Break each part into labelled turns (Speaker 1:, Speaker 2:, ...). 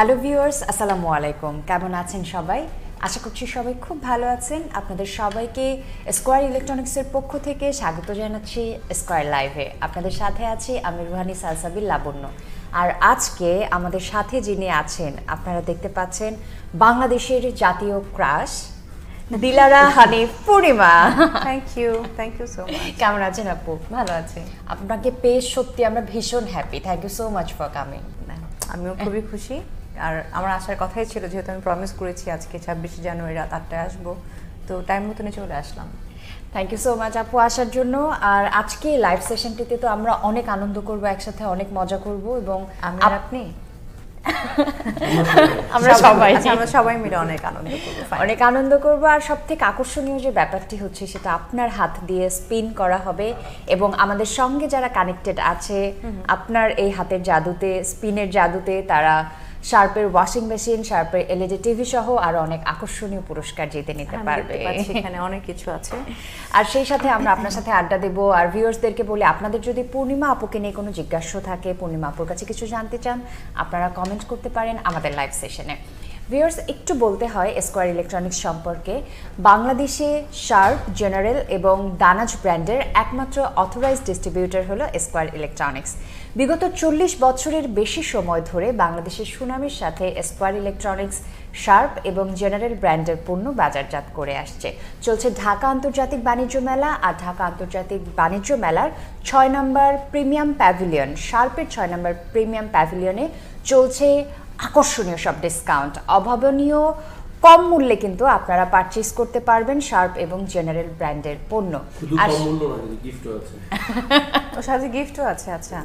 Speaker 1: Hello viewers আসসালামু আলাইকুম কেমন আছেন সবাই আশা করছি সবাই খুব ভালো আছেন আপনাদের সবাইকে স্কোয়ার ইলেকট্রনিক্সের পক্ষ থেকে স্বাগত জানাচ্ছি স্কোয়ার লাইভে আপনাদের সাথে আছি আমি রুহানি সালসাবির লাবণ্য আর আজকে আমাদের সাথে যিনি আছেন আপনারা দেখতে পাচ্ছেন বাংলাদেশের জাতীয় crush Dilara Hanif Purnima
Speaker 2: thank you thank you so
Speaker 1: কেমন আছেন আপু ভালো আছি
Speaker 2: আপনাকে পেয়ে সত্যি আমরা ভীষণ happy thank you so much for coming আমিও খুবই খুশি আর আমার আসার কথাই ছিল যেহেতু আমি প্রমিস করেছি আজকে ছাব্বিশে জানুয়ারি রাত আটটায় আসবো তো টাইম মতনই চলে আসলাম থ্যাংক ইউ সো মাচ আপু আসার জন্য আর আজকে লাইভ
Speaker 1: সেশনটিতে তো আমরা অনেক আনন্দ করব একসাথে অনেক মজা করব এবং আপনি
Speaker 2: আমরা সবাই আচ্ছা, আমরা সবাই
Speaker 1: মিলে অনেক আনন্দ করব অনেক আনন্দ করব আর সবথেকে আকর্ষণীয় যে ব্যাপারটি হচ্ছে সেটা আপনার হাত দিয়ে স্পিন করা হবে এবং আমাদের সঙ্গে যারা কানেক্টেড আছে আপনার এই হাতের জাদুতে স্পিনের জাদুতে তারা শার্পের ওয়াশিং মেশিন শার্পের এলইডি টিভি সহ আরো অনেক আকর্ষণীয় পুরস্কার জিতে নিতে পারবে এখানে
Speaker 2: অনেক কিছু আছে
Speaker 1: আর সেই সাথে আমরা আপনার সাথে আড্ডা দেব আর ভিউয়ার্সদেরকে বলি আপনাদের যদি পূর্ণিমা আপুকে নিয়ে কোনো জিজ্ঞাসা থাকে পূর্ণিমা আপুর কাছে কিছু জানতে চান আপনারা কমেন্ট করতে পারেন আমাদের লাইভ সেশনে ভিউয়ার্স একটু বলতে হয় স্কোয়ার ইলেকট্রনিক্স সম্পর্কে বাংলাদেশে শার্প জেনারেল এবং দানাজ ব্র্যান্ডের একমাত্র অথরাইজড ডিস্ট্রিবিউটর হলো স্কোয়ার ইলেকট্রনিক্স বিগত চল্লিশ বছরের বেশি সময় ধরে বাংলাদেশের সুনামের সাথে স্কোয়ার ইলেকট্রনিক্স শার্প এবং জেনারেল ব্র্যান্ডের পণ্য বাজারজাত করে আসছে চলছে ঢাকা আন্তর্জাতিক বাণিজ্য মেলা আর ঢাকা আন্তর্জাতিক বাণিজ্য মেলার ছয় নম্বর প্রিমিয়াম প্যাভিলিয়ন শার্পের ছয় নম্বর প্রিমিয়াম প্যাভিলিয়নে চলছে আকর্ষণীয় সব ডিসকাউন্ট অভাবনীয় কম মূল্যে কিন্তু আপনারা পারচেস করতে পারবেন শার্প এবং জেনারেল ব্র্যান্ডের পণ্য আর সাথে গিফটও আছে আচ্ছা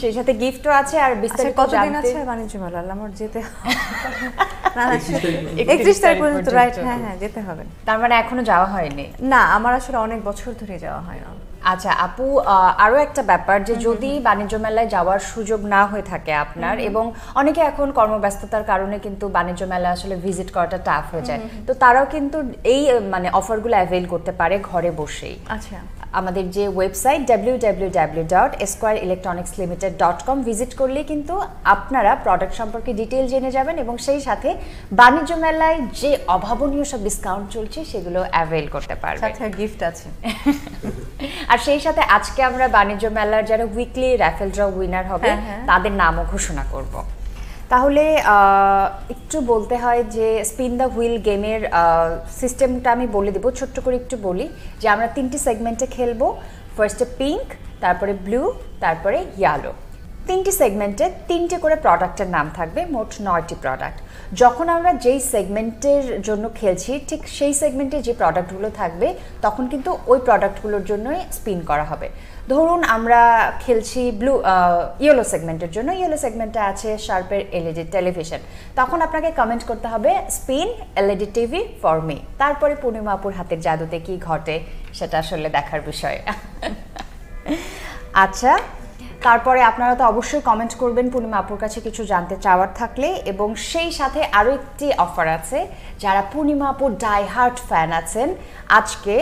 Speaker 1: সেই সাথে গিফটও আছে আর আচ্ছা, বিস্তারিত কতদিন আছে
Speaker 2: বাণিজ্য মেলা আমার যেতে রাইট আচ্ছা। হ্যাঁ হ্যাঁ যেতে হবে
Speaker 1: তার মানে এখনো যাওয়া হয়নি না আমার আসলে অনেক বছর ধরে যাওয়া হয় না আচ্ছা আপু আরও একটা ব্যাপার যে যদি বাণিজ্য মেলায় যাওয়ার সুযোগ না হয়ে থাকে আপনার এবং অনেকে এখন কর্মব্যস্ততার কারণে কিন্তু বাণিজ্য মেলা আসলে ভিজিট করাটা টাফ হয়ে যায় তো তারাও কিন্তু এই মানে অফারগুলো অ্যাভেল করতে পারে ঘরে বসেই আচ্ছা আমাদের যে website W dot Square Electronics limited com visit করলে কিন্তু আপনারা প্রোডাক্ট সম্পর্কে ডিটেল জেনে যাবেন এবং সেই সাথে বাণিজ্য মেলায় যে অভাবনীয় সব ডিসকাউন্ট চলছে সেগুলো অ্যাভেল করতে পারবেন আচ্ছা গিফট আছে আর সেই সাথে আজকে আমরা বাণিজ্য মেলার যারা উইকলি র্যাফেল ড্র উইনার হবে হ্যাঁ, হ্যাঁ। তাদের নামও ঘোষণা করব তাহলে একটু বলতে হয় যে স্পিন দ্য হুইল গেমের সিস্টেমটা আমি বলে দেবো ছোট্ট করে একটু বলি যে আমরা তিনটি সেগমেন্টে খেলবো ফার্স্টে পিঙ্ক তারপরে ব্লু তারপরে ইয়ালো তিনটি সেগমেন্টে তিনটে করে প্রোডাক্টের নাম থাকবে মোট নয়টি প্রোডাক্ট যখন আমরা যেই সেগমেন্টের জন্য খেলছি ঠিক সেই সেগমেন্টে যে প্রোডাক্টগুলো থাকবে তখন কিন্তু ওই প্রোডাক্টগুলোর জন্যই স্পিন করা হবে ধরুন আমরা খেলছি ব্লু ইয়েলো সেগমেন্টের জন্য ইয়েলো সেগমেন্টে আছে শার্পের এলইডি টেলিভিশন তখন আপনাকে কমেন্ট করতে হবে spin LED TV for me তারপরে পূর্ণিমাপুর হাতের জাদুতে কি ঘটে সেটা আসলে দেখার বিষয় আচ্ছা তারপরে আপনারা তো অবশ্যই কমেন্ট করবেন পূর্ণিমা আপুর কাছে কিছু জানতে চাওয়ার থাকলে এবং সেই সাথে আরও একটি অফার আছে যারা পূর্ণিমা আপুর ডাইহার্ট ফ্যান আছেন আজকে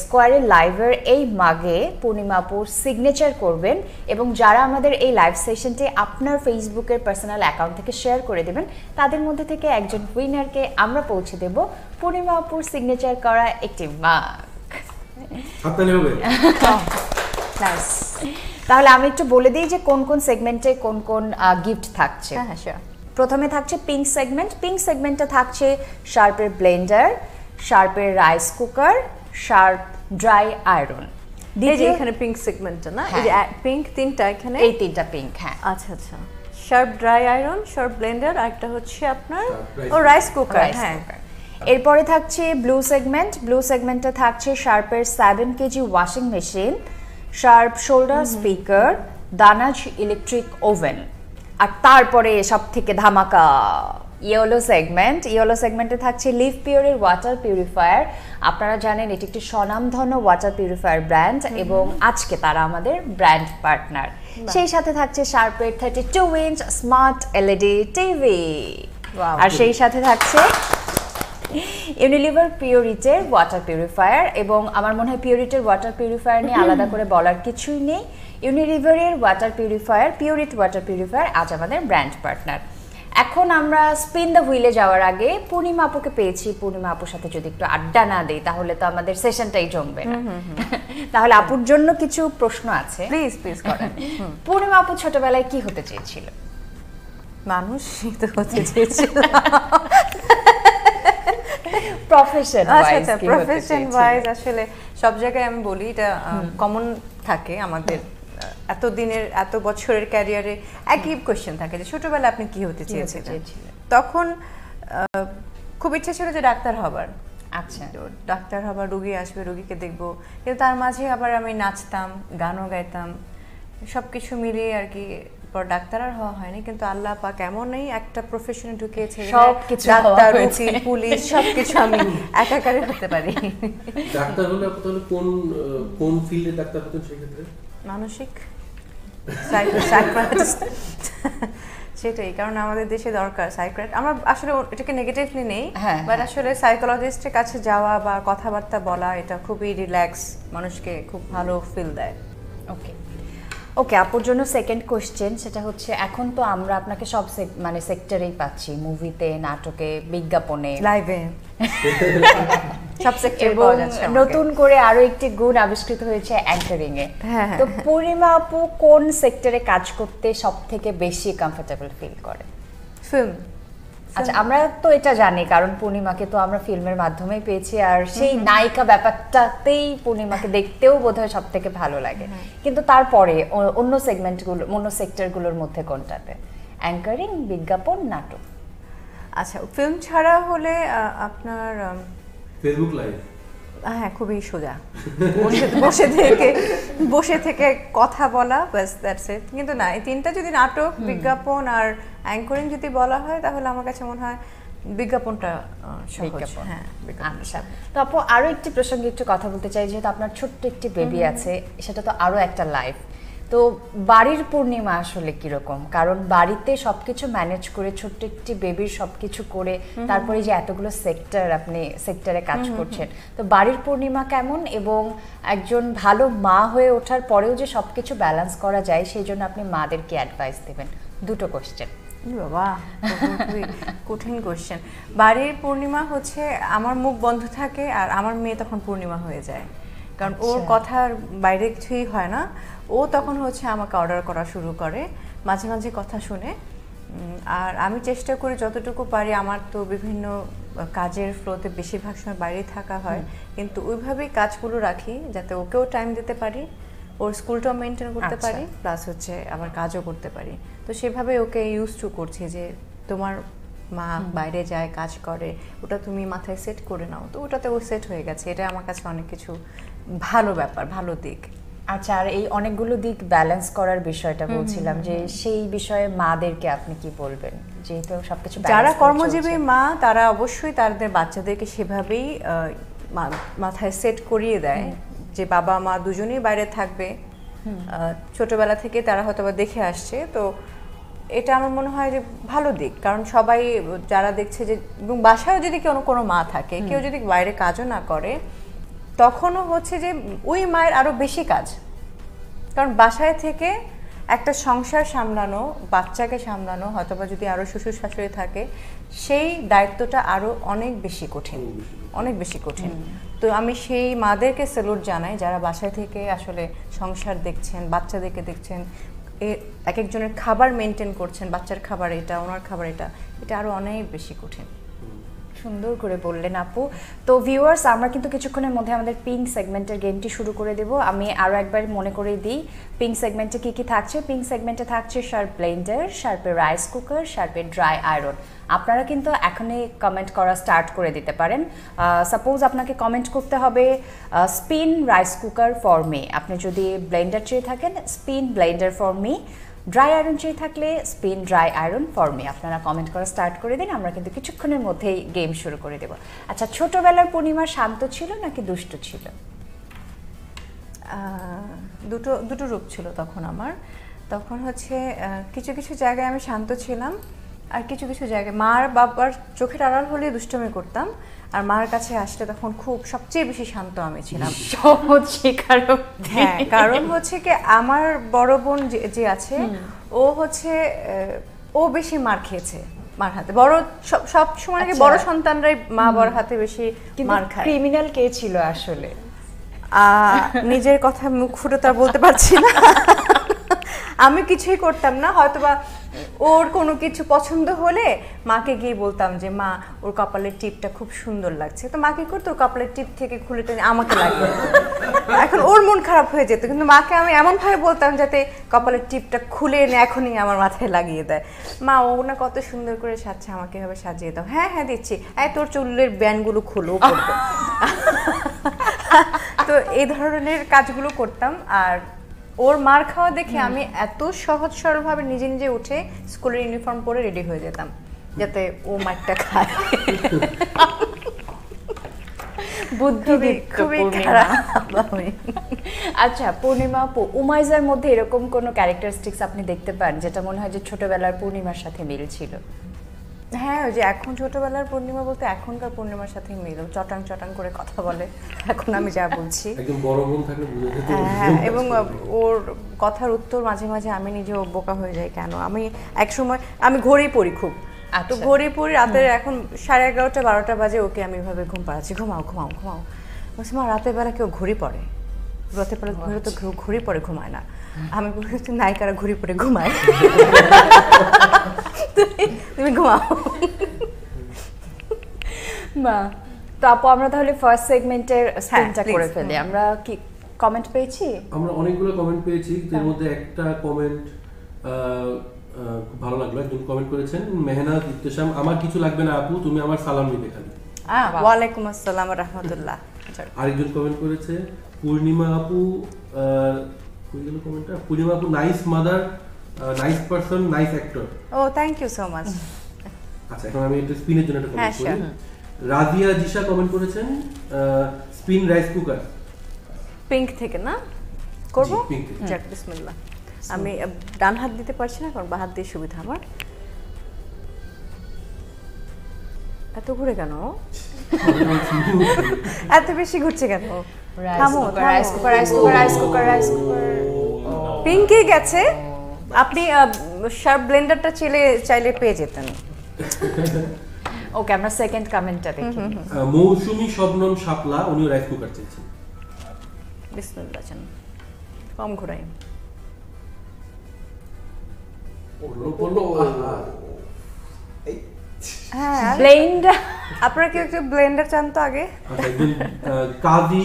Speaker 1: স্কোয়ারে লাইভের এই মাগে পূর্ণিমা আপুর সিগনেচার করবেন এবং যারা আমাদের এই লাইভ সেশনটি আপনার ফেসবুকের পার্সোনাল অ্যাকাউন্ট থেকে শেয়ার করে দেবেন তাদের মধ্যে থেকে একজন উইনারকে আমরা পৌঁছে দেব পূর্ণিমা আপুর সিগনেচার করা একটি মাগ
Speaker 3: আপনার
Speaker 1: তাহলে আমি একটু বলে দিই যে কোন কোন সেগমেন্টে কোন কোন গিফট থাকছে হ্যাঁ শিওর হ্যাঁ, প্রথমে থাকছে পিঙ্ক সেগমেন্ট পিঙ্ক সেগমেন্টটা থাকছে শার্পের ব্লেন্ডার শার্পের rice cooker Sharp dry iron দিয়ে যে এখানে
Speaker 2: পিঙ্ক সেগমেন্টটা না এই যে পিঙ্ক হ্যাঁ। তিনটা এখানে এই তিনটা পিঙ্ক হ্যাঁ আচ্ছা আচ্ছা Sharp dry iron Sharp blender আর একটা হচ্ছে আপনার ও রাইস কুকার হ্যাঁ এরপরে থাকছে ব্লু
Speaker 1: সেগমেন্ট ব্লু সেগমেন্টটা থাকছে শার্পের seven KG washing machine Sharp shoulder speaker দানাজ ইলেকট্রিক ওভেন আর তারপরে সব থেকে ধামাকা ইয়েলো সেগমেন্ট ইয়েলো সেগমেন্টে থাকছে লিভ পিওরের ওয়াটার পিউরিফায়ার আপনারা জানেন এটি একটি স্বনামধন্য ওয়াটার পিউরিফায়ার ব্র্যান্ড এবং আজকে তারা আমাদের ব্র্যান্ড পার্টনার সেই সাথে থাকছে শার্পের thirty two inch smart LED TV আর সেই সাথে থাকছে ইউনিলিভার পিওরিটের ওয়াটার পিউরিফায়ার এবং আমার মনে হয় পিওরিটের ওয়াটার পিউরিফায়ার নিয়ে আলাদা করে বলার কিছুই নেই ইউনিলিভারের water purifier Pureit water purifier আজ আমাদের ব্র্যান্ড পার্টনার এখন আমরা স্পিন দ্য হুইলে যাওয়ার আগে পূর্ণিমা আপুকে পেয়েছি পূর্ণিমা আপুর সাথে যদি একটু আড্ডা না দেই তাহলে তো আমাদের সেশনটাই জমবে না তাহলে আপুর জন্য কিছু প্রশ্ন আছে প্লিজ প্লিজ করেন পূর্ণিমা আপু ছোটবেলায় কি হতে চেয়েছিল মানুষ হতে চেয়েছিল প্রফেশন প্রফেশন ওয়াইজ
Speaker 2: আসলে সব জায়গায় আমি বলি এটা কমন থাকে আমাদের এত দিনের এত বছরের ক্যারিয়ারে একই থাকে যে ছোটবেলা আপনি কি হতে চেয়েছিলেন তখন খুব ইচ্ছা ছিল যে ডাক্তার হবার আচ্ছা ডাক্তার হবার রুগী আসবে রুগীকে দেখব কিন্তু তার মাঝে আবার আমি নাচতাম গানও গাইতাম সব কিছু মিলিয়ে আর কি পর ডাক্তার আর হওয়া হয়নি কিন্তু আল্লাহ পাক এমনই একটা প্রফেশনে ঢুকিয়েছে সব কিছু ডাক্তার উকিল পুলিশ সব কিছু আমি একাকারে হতে পারি
Speaker 3: ডাক্তার হলে তাহলে কোন কোন ফিল্ডে ডাক্তার হতেন ক্ষেত্রে
Speaker 2: মানসিক সাইকোলজিস্ট সেটাই কারণ আমাদের দেশে দরকার সাইক্রেট আমরা আসলে এটাকে নেগেটিভলি নেই বাট হ্যাঁ, হ্যাঁ। আসলে সাইকোলজিস্টের কাছে যাওয়া বা কথাবার্তা বলা এটা খুবই রিল্যাক্স মানুষকে খুব ভালো ফিল দেয়
Speaker 1: ওকে ওকে আপুর জন্য সেকেন্ড কোশ্চেন সেটা হচ্ছে এখন তো আমরা আপনাকে সব মানে সেক্টরেই পাচ্ছি মুভিতে নাটকে বিজ্ঞাপনে লাইভে সব সেক্টরে পাওয়া নতুন করে আরো একটি গুণ আবিষ্কৃত হয়েছে অ্যাঙ্কারিং হ্যাঁ। এ তো পূর্ণিমা আপু কোন সেক্টরে কাজ করতে সব থেকে বেশি কমফোর্টেবল ফিল করে ফিল্ম আচ্ছা আমরা তো এটা জানি কারণ পূর্ণিমাকে তো আমরা ফিল্মের মাধ্যমেই পেয়েছি আর সেই নায়িকা ব্যাপারটাতেই পূর্ণিমাকে দেখতেও বোধ হয় সব থেকে ভালো লাগে কিন্তু তারপরে অন্য সেগমেন্টগুলো অন্য সেক্টরগুলোর মধ্যে কোনটাতে অ্যাঙ্কারিং বিজ্ঞাপন
Speaker 3: নাটক
Speaker 2: আচ্ছা ফিল্ম ছাড়া হলে আপনার ফেসবুক লাইভ হ্যাঁ খুবই সোজা বসে বসে থেকে বসে থেকে কথা বলা ব্যাস দ্যাটস ইট কিন্তু না এই তিনটা যদি নাটক বিজ্ঞাপন আর অ্যাঙ্করিং যদি বলা হয় তাহলে আমার কাছে মনে হয় বিজ্ঞাপনটা হ্যাঁ, আচ্ছা তো
Speaker 1: আপু আরো একটি প্রসঙ্গে একটু কথা বলতে চাই যেহেতু আপনার ছোট্ট একটি বেবি আছে সেটা তো আরো একটা লাইফ তো বাড়ির পূর্ণিমা আসলে কিরকম কারণ বাড়িতে সবকিছু ম্যানেজ করে ছোট্ট একটি বেবির সবকিছু করে তারপরে যে এতগুলো সেক্টর আপনি সেক্টরে কাজ করছেন তো বাড়ির পূর্ণিমা কেমন এবং একজন ভালো মা হয়ে ওঠার পরেও যে সবকিছু ব্যালেন্স করা যায় সেই জন্য আপনি মাদেরকে অ্যাডভাইস দেবেন দুটো কোশ্চেন বাবা
Speaker 2: কঠিন কোশ্চেন বাড়ির পূর্ণিমা হচ্ছে আমার মুখ বন্ধ থাকে আর আমার মেয়ে তখন পূর্ণিমা হয়ে যায় কারণ ওর আচ্ছা। কথার বাইরে কিছুই হয় না ও তখন হচ্ছে আমাকে অর্ডার করা শুরু করে মাঝে মাঝে কথা শুনে আর আমি চেষ্টা করি যতটুকু পারি আমার তো বিভিন্ন কাজের ফ্লোতে বেশিরভাগ সময় বাইরে থাকা হয় কিন্তু ওইভাবেই কাজগুলো রাখি যাতে ওকেও টাইম দিতে পারি ওর স্কুলটাও মেনটেন করতে আচ্ছা। পারি প্লাস হচ্ছে আবার কাজও করতে পারি তো সেভাবে ওকে ইউজ টু করছি যে তোমার মা বাইরে যায় কাজ করে ওটা তুমি মাথায় সেট করে নাও তো ওটাতে ও সেট হয়ে গেছে এটা আমার কাছে অনেক কিছু ভালো ব্যাপার ভালো দিক আচ্ছা আর এই অনেকগুলো
Speaker 1: দিক ব্যালেন্স করার বিষয়টা বলছিলাম যে সেই বিষয়ে মাদেরকে আপনি কি বলবেন যেহেতু সবকিছু যারা কর্মজীবী
Speaker 2: মা তারা অবশ্যই তাদের বাচ্চাদেরকে সেভাবেই মাথায় সেট করিয়ে দেয় যে বাবা মা দুজনেই বাইরে থাকবে ছোটবেলা থেকে তারা হয়তো দেখে আসছে তো এটা আমার মনে হয় যে ভালো দিক কারণ সবাই যারা দেখছে যে এবং বাসায়ও যদি কোনো কোনো মা থাকে কেউ যদি বাইরে কাজও না করে তখনও হচ্ছে যে ওই মায়ের আরও বেশি কাজ কারণ বাসায় থেকে একটা সংসার সামলানো বাচ্চাকে সামলানো হয়তোবা যদি আরও শ্বশুর শাশুড়ি থাকে সেই দায়িত্বটা আরও অনেক বেশি কঠিন অনেক বেশি কঠিন তো আমি সেই মাদেরকে সেলুট জানাই যারা বাসায় থেকে আসলে সংসার দেখছেন বাচ্চাদেরকে দেখছেন এক একজনের খাবার মেনটেন করছেন বাচ্চার খাবার এটা ওনার খাবার এটা এটা আরও অনেক বেশি কঠিন সুন্দর করে বললেন আপু তো ভিউয়ার্স আমরা
Speaker 1: কিন্তু কিছুক্ষণের মধ্যে আমাদের পিঙ্ক সেগমেন্টের গেমটি শুরু করে দেব আমি আরও একবার মনে করে দিই পিঙ্ক সেগমেন্টে কী কী থাকছে পিঙ্ক সেগমেন্টে থাকছে শার্প ব্লেন্ডার শার্পের রাইস কুকার শার্পের ড্রাই আয়রন আপনারা কিন্তু এখনই কমেন্ট করা স্টার্ট করে দিতে পারেন সাপোজ আপনাকে কমেন্ট করতে হবে spin rice cooker for me আপনি যদি ব্লেন্ডার চেয়ে থাকেন spin blender for me dry iron চেয়ে থাকলে স্পিন ড্রাই আয়রন ফর্মে আপনারা কমেন্ট করা স্টার্ট করে দিন আমরা কিন্তু কিছুক্ষণের মধ্যেই গেম শুরু করে দেব আচ্ছা ছোটবেলার পূর্ণিমা শান্ত
Speaker 2: ছিল নাকি দুষ্ট ছিল দুটো দুটো রূপ ছিল তখন আমার তখন হচ্ছে কিছু কিছু জায়গায় আমি শান্ত ছিলাম আর কিছু কিছু জায়গায় মার বাবার চোখের আড়াল হলে দুষ্টমি করতাম আর মার কাছে আসলে তখন খুব সবচেয়ে বেশি শান্ত আমি ছিলাম সহজ হ্যাঁ কারণ হচ্ছে কি আমার বড় বোন যে আছে ও হচ্ছে ও বেশি মার খেয়েছে মার হাতে বড় সব সময় বড় আচ্ছা। সন্তানরাই মা বড় হাতে বেশি মার খায় ক্রিমিনাল কে ছিল আসলে নিজের কথা মুখ ফুটে তার বলতে পারছি না আমি কিছুই করতাম না হয়তোবা ওর কোনো কিছু পছন্দ হলে মাকে গিয়ে বলতাম যে মা ওর কপালের টিপটা খুব সুন্দর লাগছে তো মাকে করতো ওর কপালের টিপ থেকে খুলে টেনে আমাকে লাগবে এখন ওর মন খারাপ হয়ে যেত কিন্তু মাকে আমি এমনভাবে বলতাম যাতে কপালের টিপটা খুলে এনে এখনই আমার মাথায় লাগিয়ে দেয় মা ও না কত সুন্দর করে সাজছে আমাকে এভাবে সাজিয়ে দাও হ্যাঁ হ্যাঁ দিচ্ছি এই তোর চুলের ব্যান্ডগুলো খুলো তো এই ধরনের কাজগুলো করতাম আর ওর মার খাওয়া দেখে আমি এত সহজ সরলভাবে নিজে নিজে উঠে স্কুলের ইউনিফর্ম পরে রেডি হয়ে যেতাম যাতে ও মারটা খায় বুদ্ধি
Speaker 3: খুবই খারাপ
Speaker 1: আচ্ছা পূর্ণিমা উমাইজার মধ্যে এরকম কোনো ক্যারেক্টারিস্টিক্স আপনি দেখতে পান যেটা মনে হয় যে ছোটবেলার পূর্ণিমার সাথে মিল ছিল
Speaker 2: হ্যাঁ ওই যে এখন ছোটবেলার পূর্ণিমা বলতে এখনকার পূর্ণিমার সাথে মিল চটাং চটাং করে কথা বলে এখন আমি যা বলছি
Speaker 3: হ্যাঁ, হ্যাঁ এবং
Speaker 2: ওর কথার উত্তর মাঝে মাঝে আমি নিজেও বোকা হয়ে যাই কেন আমি এক সময় আমি ঘড়ি পড়ি খুব তো আচ্ছা। ঘড়ি পড়ি রাতের এখন সাড়ে এগারোটা বারোটা বাজে ওকে আমি এভাবে ঘুম পাড়াচ্ছি ঘুমাও ঘুমাও ঘুমাও বলছি মা রাতের বেলা কেউ ঘড়ি পড়ে রাতের বেলা ঘুরে তো ঘড়ি পড়ে ঘুমায় না আমি বলছি নায়িকারা ঘুরে পড়ে ঘুমায় তুমি ঘুমাও বা তো আপু আমরা তাহলে ফার্স্ট
Speaker 1: সেগমেন্টের স্পিনটা করে ফেলি আমরা কি কমেন্ট পেয়েছি
Speaker 3: আমরা অনেকগুলো কমেন্ট পেয়েছি এর হ্যাঁ। মধ্যে একটা কমেন্ট খুব ভালো লাগলো একজন কমেন্ট করেছেন মেহনা ইত্তেশাম আমার কিছু লাগবে না আপু তুমি আমার সালাম নিতে খালি
Speaker 2: ওয়ালাইকুম আসসালাম রহমতুল্লাহ
Speaker 3: আরেকজন কমেন্ট করেছে পূর্ণিমা আপু গেল কমেন্টটা Purnima nice mother nice person nice actor
Speaker 2: ও থ্যাংক ইউ সো মাচ
Speaker 3: আচ্ছা এখন আমি একটু স্পিনের জন্য একটা কমেন্ট হ্যাঁ, করি জিশা কমেন্ট করেছেন স্পিন রাইস কুকার
Speaker 2: পিঙ্ক থেকে না করব যাক বিসমিল্লাহ আমি ডান হাত দিতে পারছি না কারণ বা হাত দিয়ে সুবিধা আমার এত ঘুরে কেন এত বেশি ঘুরছে কেন rice cooker rice cooker rice cooker rice cooker পিঙ্কি গেছে আপনি শার্প ব্লেন্ডারটা চাইলে চাইলে পেয়ে যেতেন ওকে আমরা সেকেন্ড কমেন্টটা দেখি
Speaker 3: মৌসুমী শবনম শাপলা উনিও রাইস কুকার চেয়েছেন
Speaker 2: বিসমিল্লাহ চান কম ঘোরাই
Speaker 3: পড়লো পড়লো
Speaker 2: হ্যাঁ ব্লেন্ডার আপনারা কি একটু ব্লেন্ডার চান তো আগে
Speaker 3: আচ্ছা, Kazi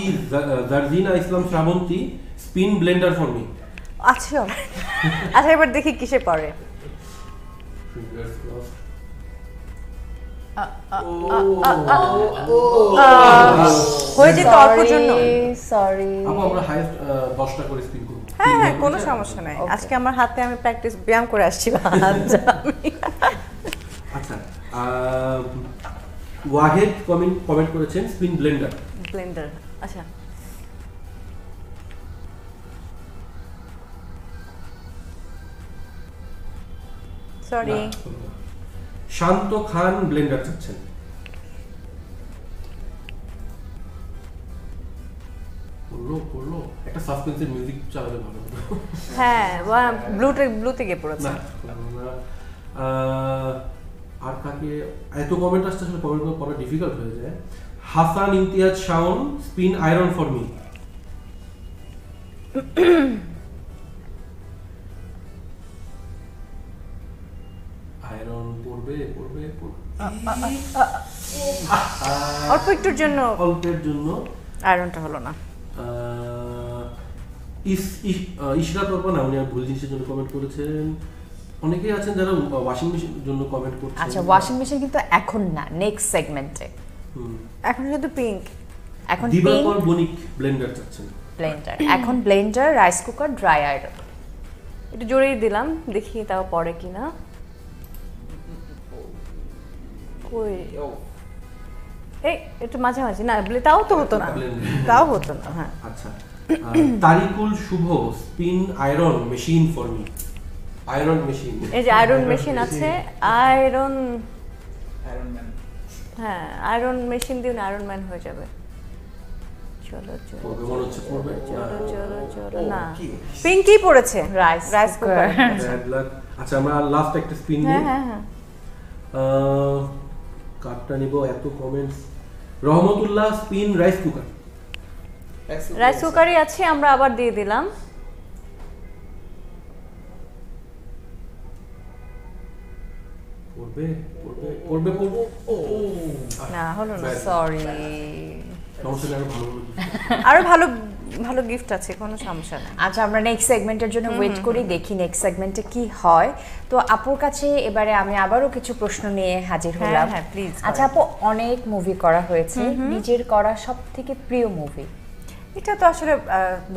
Speaker 3: Islam Srabanti spin blender for me
Speaker 2: আচ্ছা এবার দেখি কিসে পড়ে হয়ে সরি
Speaker 3: হ্যাঁ হ্যাঁ কোনো সমস্যা
Speaker 2: নাই আজকে আমার হাতে আমি প্র্যাকটিস ব্যায়াম করে আসছি
Speaker 3: আচ্ছা ওয়াহেদ কমেন্ট কমেন্ট করেছেন স্পিন ব্লেন্ডার
Speaker 2: ব্লেন্ডার আচ্ছা সরি
Speaker 3: শান্ত খান ব্লেন্ডার চাচ্ছেন করলো করলো একটা সাসপেন্সের মিউজিক চালাতে ভালো
Speaker 2: হ্যাঁ ব্লুতে ব্লু থেকে পড়েছে না
Speaker 3: আর কাকে এত কমেন্ট আসতে আসলে কমেন্ট করা ডিফিকাল্ট হয়ে যায় Hasan Imtiaz Shaon spin iron for me iron পড়বে পড়বে অল্প একটুর জন্য অল্পের জন্য আয়রনটা হলো না ইশরাত অর্পণ উনি আর ভুল জিনিসের জন্য কমেন্ট করেছেন অনেকেই আছেন যারা ওয়াশিং মেশিনের জন্য কমেন্ট করছেন আচ্ছা ওয়াশিং
Speaker 1: মেশিন কিন্তু এখন না নেক্সট সেগমেন্টে এখন কিন্তু পিঙ্ক এখন দিবাকর
Speaker 3: বণিক ব্লেন্ডার চাচ্ছেন
Speaker 1: ব্লেন্ডার এখন ব্লেন্ডার রাইস কুকার ড্রায়ার
Speaker 2: একটু জোরেই দিলাম দেখি তাও পরে কিনা এই একটু মাঝে মাঝে না তাও তো হতো না তাও হতো না
Speaker 3: হ্যাঁ আচ্ছা Tarikul Shuvo spin iron machine for me iron machine এই যে আয়রন মেশিন আছে আয়রন আয়রন ম্যান
Speaker 2: হ্যাঁ আয়রন মেশিন দিন আয়রন ম্যান হয়ে যাবে
Speaker 3: চলো চলো চলো চলো চলো না
Speaker 2: পিঙ্কি পড়েছে রাইস রাইস কুকার
Speaker 3: আচ্ছা আমরা লাস্ট একটা স্পিন হ্যাঁ, হ্যাঁ হ্যাঁ রাইস কুকারই
Speaker 2: আছে আমরা আবার দিয়ে দিলাম
Speaker 3: পড়বে পড়বে পড়বে পড়বো ও না আচ্ছা, হলো না সরি
Speaker 1: আরো ভালো ভালো গিফট আছে কোনো সমস্যা নেই আচ্ছা আমরা নেক্সট সেগমেন্টের জন্য ওয়েট করি দেখি নেক্সট সেগমেন্টে কি হয় তো আপুর কাছে এবারে আমি আবারও কিছু প্রশ্ন নিয়ে হাজির হ্যাঁ, হলাম হ্যাঁ প্লিজ আচ্ছা আপু অনেক মুভি করা হয়েছে নিজের করা সব থেকে প্রিয় মুভি
Speaker 2: এটা তো আসলে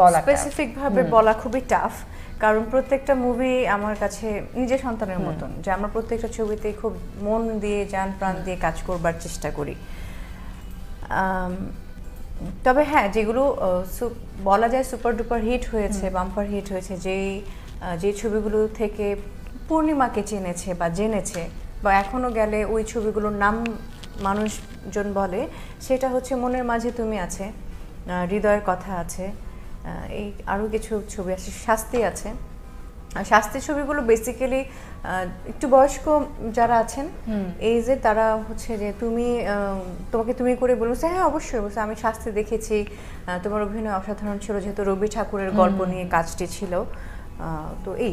Speaker 2: বলা স্পেসিফিক ভাবে বলা খুবই টাফ কারণ প্রত্যেকটা মুভি আমার কাছে নিজের সন্তানের মতন যে আমরা প্রত্যেকটা ছবিতে খুব মন দিয়ে যান প্রাণ দিয়ে কাজ করবার চেষ্টা করি তবে হ্যাঁ যেগুলো বলা যায় সুপার ডুপার হিট হয়েছে বাম্পার হিট হয়েছে যেই যে ছবিগুলো থেকে পূর্ণিমাকে চেনেছে বা জেনেছে বা এখনও গেলে ওই ছবিগুলোর নাম মানুষজন বলে সেটা হচ্ছে মনের মাঝে তুমি আছে হৃদয়ের কথা আছে এই আরও কিছু ছবি আছে শাস্তি আছে শাস্তি ছবিগুলো বেসিক্যালি একটু বয়স্ক যারা আছেন এই যে তারা হচ্ছে যে তুমি তোমাকে তুমি করে বলছে হ্যাঁ অবশ্যই বলছে আমি শাস্তি দেখেছি তোমার অভিনয় অসাধারণ ছিল যেহেতু রবি ঠাকুরের গল্প নিয়ে কাজটি ছিল তো এই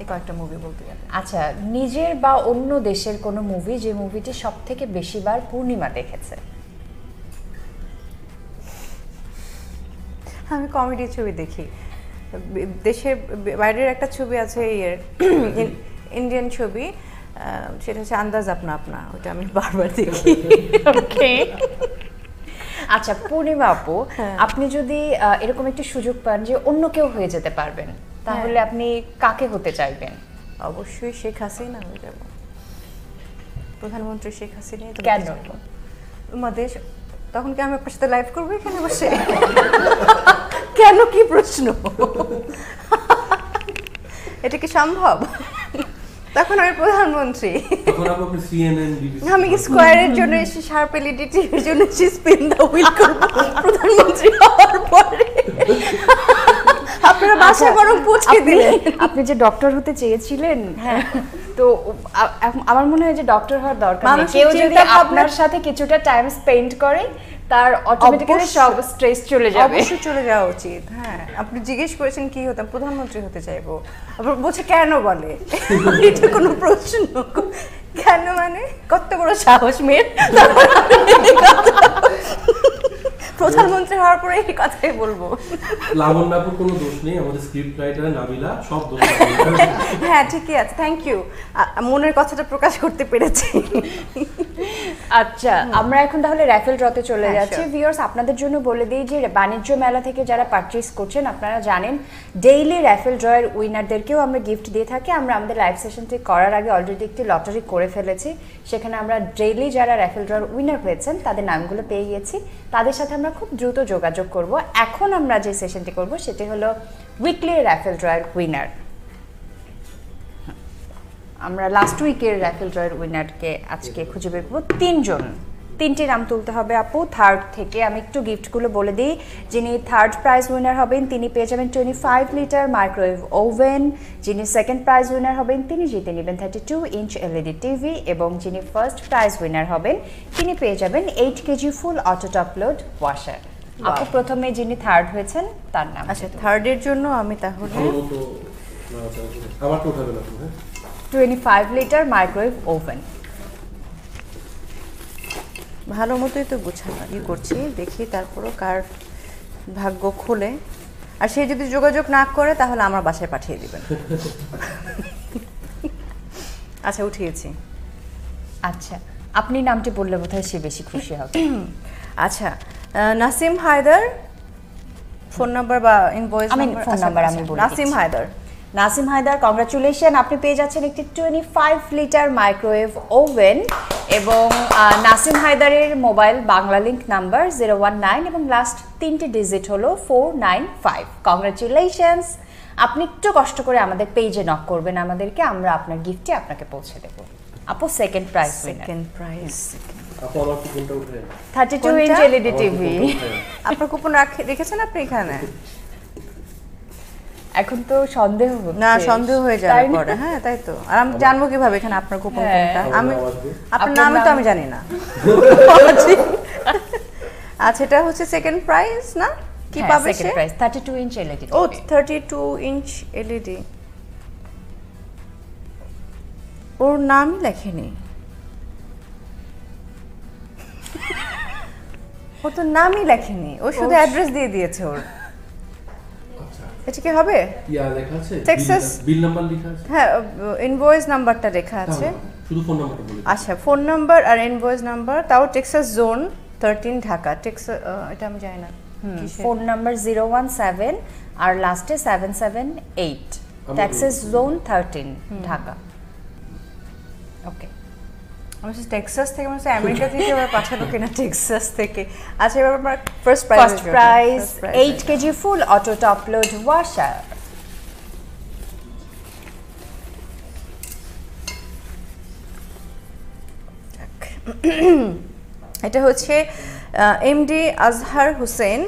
Speaker 2: এই কয়েকটা মুভি বলতে গেলে আচ্ছা নিজের বা অন্য দেশের কোনো মুভি যে মুভিটি সব থেকে বেশিবার পূর্ণিমা দেখেছে আমি কমেডি ছবি দেখি দেশের বাইরের একটা ছবি আছে ইয়ের ইন্ডিয়ান ছবি সেটা হচ্ছে আন্দাজ আপনা আপনা ওটা আমি বারবার দেখি ওকে আচ্ছা পূর্ণিমা আপু
Speaker 1: হ্যাঁ। আপনি যদি এরকম একটি সুযোগ পান যে অন্য কেউ হয়ে যেতে পারবেন তাহলে হ্যাঁ। আপনি
Speaker 2: কাকে হতে চাইবেন অবশ্যই শেখ হাসিনা হয়ে যাব প্রধানমন্ত্রী শেখ হাসিনা কেন আমাদের তখন কি আমি আপনার সাথে লাইভ করবো এখানে বসে কেন কি প্রশ্ন এটা কি সম্ভব তখন আমি প্রধানমন্ত্রী আমি কি স্কোয়ারের জন্য এসে শার্প এলইডি টিভির জন্য এসে স্পিন দা হুইল করবো প্রধানমন্ত্রী হওয়ার পরে আপনারা আচ্ছা, বরং পৌঁছে দিলেন
Speaker 1: আপনি যে ডক্টর হতে চেয়েছিলেন হ্যাঁ। তো আমার মনে হয় যে ডক্টর হওয়ার দরকার নেই কেউ যদি আপনার সাথে কিছুটা টাইম স্পেন্ড করে তার অটোমেটিক্যালি সব
Speaker 2: স্ট্রেস চলে যাবে অবশ্যই চলে যাওয়া উচিত হ্যাঁ আপনি জিজ্ঞেস করেছেন কি হতাম প্রধানমন্ত্রী হতে চাইবো আপনার বলছে কেন বলে এটা কোনো প্রশ্ন কেন মানে কত বড় সাহস মেয়ের প্রধানমন্ত্রী হওয়ার পরে এই কথাই বলবো
Speaker 3: বাবু কোনো দোষ নেই আমাদের স্ক্রিপ্ট রাইটার নাবিলা সব দোষ
Speaker 2: হ্যাঁ ঠিকই আছে থ্যাংক ইউ মনের কথাটা প্রকাশ করতে পেরেছি
Speaker 1: আচ্ছা আমরা এখন তাহলে র্যাফেল ড্রতে চলে হ্যাঁ, যাচ্ছি ভিউয়ার্স আপনাদের জন্য বলে দিই যে বাণিজ্য মেলা থেকে যারা পারচেজ করছেন আপনারা জানেন ডেইলি র্যাফেল ড্রয়ের উইনারদেরকেও আমরা গিফট দিয়ে থাকি আমরা আমাদের লাইভ সেশনটি করার আগে অলরেডি একটি লটারি করে ফেলেছি সেখানে আমরা ডেইলি যারা র্যাফেল ড্রয়ের উইনার হয়েছেন তাদের নামগুলো পেয়ে গিয়েছি তাদের সাথে আমরা আমরা খুব দ্রুত যোগাযোগ করব এখন আমরা যে সেশনটি করব সেটি হলো উইকলি র্যাফেল ড্রয়ের উইনার আমরা লাস্ট উইকের র্যাফেল ড্রয়ের উইনারকে আজকে খুঁজে বের করবো তিনজন তিনটি নাম তুলতে হবে আপু থার্ড থেকে আমি একটু গিফটগুলো বলে দিই যিনি থার্ড প্রাইজ উইনার হবেন তিনি পেয়ে যাবেন twenty five litre microwave oven যিনি সেকেন্ড প্রাইজ উইনার হবেন তিনি জিতে নেবেন thirty two inch LED TV এবং যিনি ফার্স্ট প্রাইজ উইনার হবেন তিনি পেয়ে যাবেন eight KG full auto top load washer আপু প্রথমে যিনি থার্ড হয়েছেন তার নাম আচ্ছা থার্ডের জন্য আমি তাহলে twenty five litre microwave oven
Speaker 2: ভালো মতোই তো গুছানো ই করছি দেখি তারপরও কার ভাগ্য খুলে আর সে যদি যোগাযোগ না করে তাহলে আমার বাসায় পাঠিয়ে দেবেন আচ্ছা উঠিয়েছি আচ্ছা আপনি নামটি বললে বোধহয় সে বেশি খুশি হবে আচ্ছা নাসিম হায়দার ফোন নাম্বার বা ইনভয়েস ফোন আচ্ছা, নাম্বার আমি আচ্ছা, বলি নাসিম হায়দার
Speaker 1: নাসিম হায়দার কংগ্রাচুলেশন আপনি পেয়ে যাচ্ছেন একটি twenty five litre microwave oven এবং নাসিম হায়দারের mobile Banglalink number zero one nine এবং লাস্ট তিনটি ডিজিট হল ফোর নাইন ফাইভ কংগ্রাচুলেশনস আপনি একটু কষ্ট করে আমাদের পেজে নক করবেন আমাদেরকে আমরা আপনার গিফটে আপনাকে পৌঁছে দেব আপু second prize second
Speaker 2: prize
Speaker 3: thirty two inch LED TV
Speaker 2: আপনার কুপন রাখে রেখেছেন আপনি এখানে এখন তো সন্দেহ না সন্দেহ হয়ে যাওয়ার পরে হ্যাঁ তাই তো আর আমি জানবো কিভাবে এখানে আপনার কুপন কোনটা হ্যাঁ। আমি আপনার নামে তো আমি জানি না আচ্ছা এটা হচ্ছে সেকেন্ড প্রাইস না কি হ্যাঁ, পাবে সেকেন্ড প্রাইস 32 ইঞ্চ এলইডি ও 32 ইঞ্চ এলইডি ওর নাম লেখেনি ও তো নামই লেখেনি ও শুধু অ্যাড্রেস দিয়ে দিয়েছে ওর এটা কি হবে
Speaker 3: ইয়া লেখা আছে টেক্সাস বিল নাম্বার লেখা আছে
Speaker 2: হ্যাঁ ইনভয়েস নাম্বারটা লেখা আছে
Speaker 3: শুধু ফোন নাম্বারটা বলি
Speaker 2: আচ্ছা ফোন নাম্বার আর ইনভয়েস নাম্বার তাও টেক্সাস জোন 13 ঢাকা টেক্সাস এটা আমি জানি না
Speaker 1: ফোন নাম্বার 017 আর লাস্টে 778 টেক্সাস জোন 13 ঢাকা ওকে
Speaker 2: আমি টেক্সাস থেকে মানে আমেরিকা থেকে এবার পাঠানো কিনা টেক্সাস থেকে আচ্ছা এবার আমরা first prize first prize eight KG full auto top load washer এটা হচ্ছে MD Azhar Hossain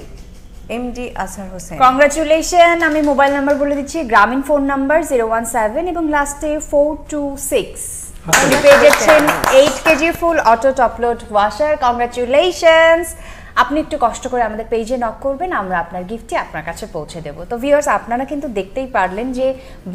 Speaker 2: MD Azhar Hossain congratulation আমি মোবাইল নাম্বার বলে দিচ্ছি Grameenphone number
Speaker 1: zero one seven এবং লাস্টে four two six And you পেয়ে KG full auto top load washer congratulations আপনি একটু কষ্ট করে আমাদের পেজে নক করবেন আমরা আপনার গিফটটি আপনার কাছে পৌঁছে দেব তো ভিউয়ার্স আপনারা কিন্তু দেখতেই পারলেন যে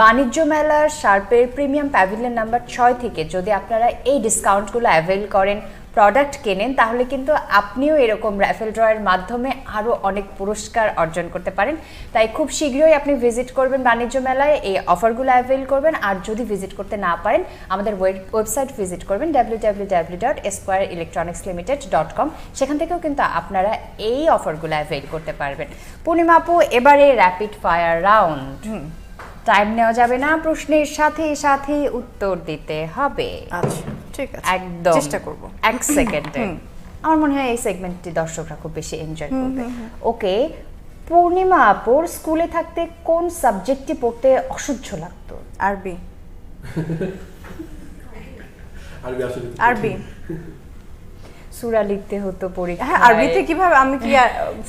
Speaker 1: বাণিজ্য মেলার শার্পের প্রিমিয়াম প্যাভিলিয়ন নাম্বার ছয় থেকে যদি আপনারা এই ডিসকাউন্টগুলো অ্যাভেল করেন প্রোডাক্ট কেনেন তাহলে কিন্তু আপনিও এরকম র্যাফেল ড্রয়ের মাধ্যমে আরও অনেক পুরস্কার অর্জন করতে পারেন তাই খুব শীঘ্রই আপনি ভিজিট করবেন বাণিজ্য মেলায় এই অফারগুলো অ্যাভেল করবেন আর যদি ভিজিট করতে না পারেন আমাদের ওয়েবসাইট ভিজিট করবেন W dot Square Electronics limited dot com সেখান থেকেও কিন্তু আপনারা এই অফারগুলো অ্যাভেল করতে পারবেন পূর্ণিমাপু এবারে র্যাপিড ফায়ার রাউন্ড টাইম নেওয়া যাবে না প্রশ্নের সাথে সাথে উত্তর দিতে হবে আচ্ছা ঠিক আছে একদম চেষ্টা করব এক সেকেন্ডে আমার মনে হয় এই সেগমেন্টটি দর্শকরা খুব বেশি এনজয় করবে ওকে পূর্ণিমা আপুর স্কুলে থাকতে কোন সাবজেক্টটি পড়তে অসহ্য
Speaker 2: আরবি আরবি সুরা লিখতে হতো পরীক্ষা হ্যাঁ আরবিতে কিভাবে আমি কি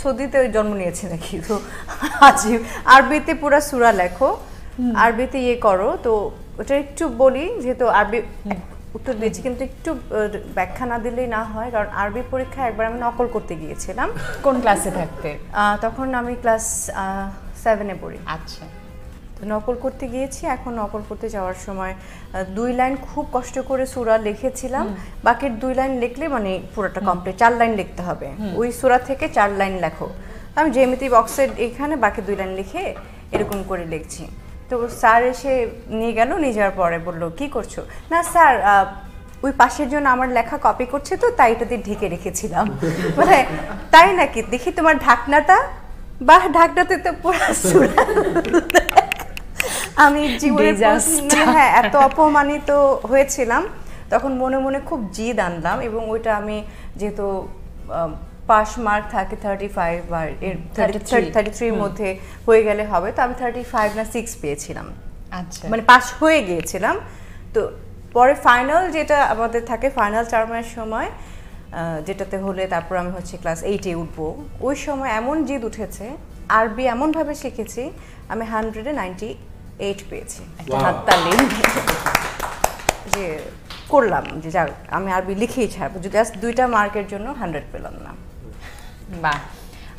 Speaker 2: সৌদিতে জন্ম নিয়েছি নাকি তো আরবিতে পুরা সুরা লেখো আরবিতে ইয়ে করো তো ওটা একটু বলি যেহেতু আরবি উত্তর দিয়েছি কিন্তু একটু ব্যাখ্যা না দিলেই না হয় কারণ আরবি পরীক্ষা একবার আমি নকল করতে গিয়েছিলাম কোন ক্লাসে থাকতে তখন আমি ক্লাস সেভেনে পড়ি আচ্ছা নকল করতে গিয়েছি এখন নকল করতে যাওয়ার সময় দুই লাইন খুব কষ্ট করে সুরা লিখেছিলাম বাকির দুই লাইন লিখলে মানে পুরোটা কমপ্লিট চার লাইন লিখতে হবে ওই সুরা থেকে চার লাইন লেখো আমি যেমিতি বক্সের এখানে বাকি দুই লাইন লিখে এরকম করে লিখছি তো স্যার এসে নিয়ে গেল নিয়ে যাওয়ার পরে বলল কি করছো না স্যার ওই পাশের জন্য আমার লেখা কপি করছে তো তাই এটা দিয়ে ঢেকে রেখেছিলাম মানে তাই নাকি দেখি তোমার ঢাকনাটা বা ঢাকনাতে তো পুরো আমি জীবনে হ্যাঁ এত অপমানিত হয়েছিলাম তখন মনে মনে খুব জিদ আনলাম এবং ওইটা আমি যেহেতু পাস মার্ক থাকে থার্টি ফাইভ আর এর থার্টি থ্রির মধ্যে হয়ে গেলে হবে তো আমি থার্টি ফাইভ না সিক্স পেয়েছিলাম আচ্ছা মানে পাশ হয়ে গিয়েছিলাম তো পরে ফাইনাল যেটা আমাদের থাকে ফাইনাল চার মাসের সময় যেটাতে হলে তারপর আমি হচ্ছে ক্লাস এইটে উঠবো ওই সময় এমন জিদ উঠেছে আরবি এমনভাবে শিখেছি আমি হান্ড্রেডে নাইনটি এইট পেয়েছি যে করলাম যে যাক আমি আরবি লিখেই ছাড়বো জাস্ট দুইটা মার্কের জন্য হান্ড্রেড পেলাম না বাহ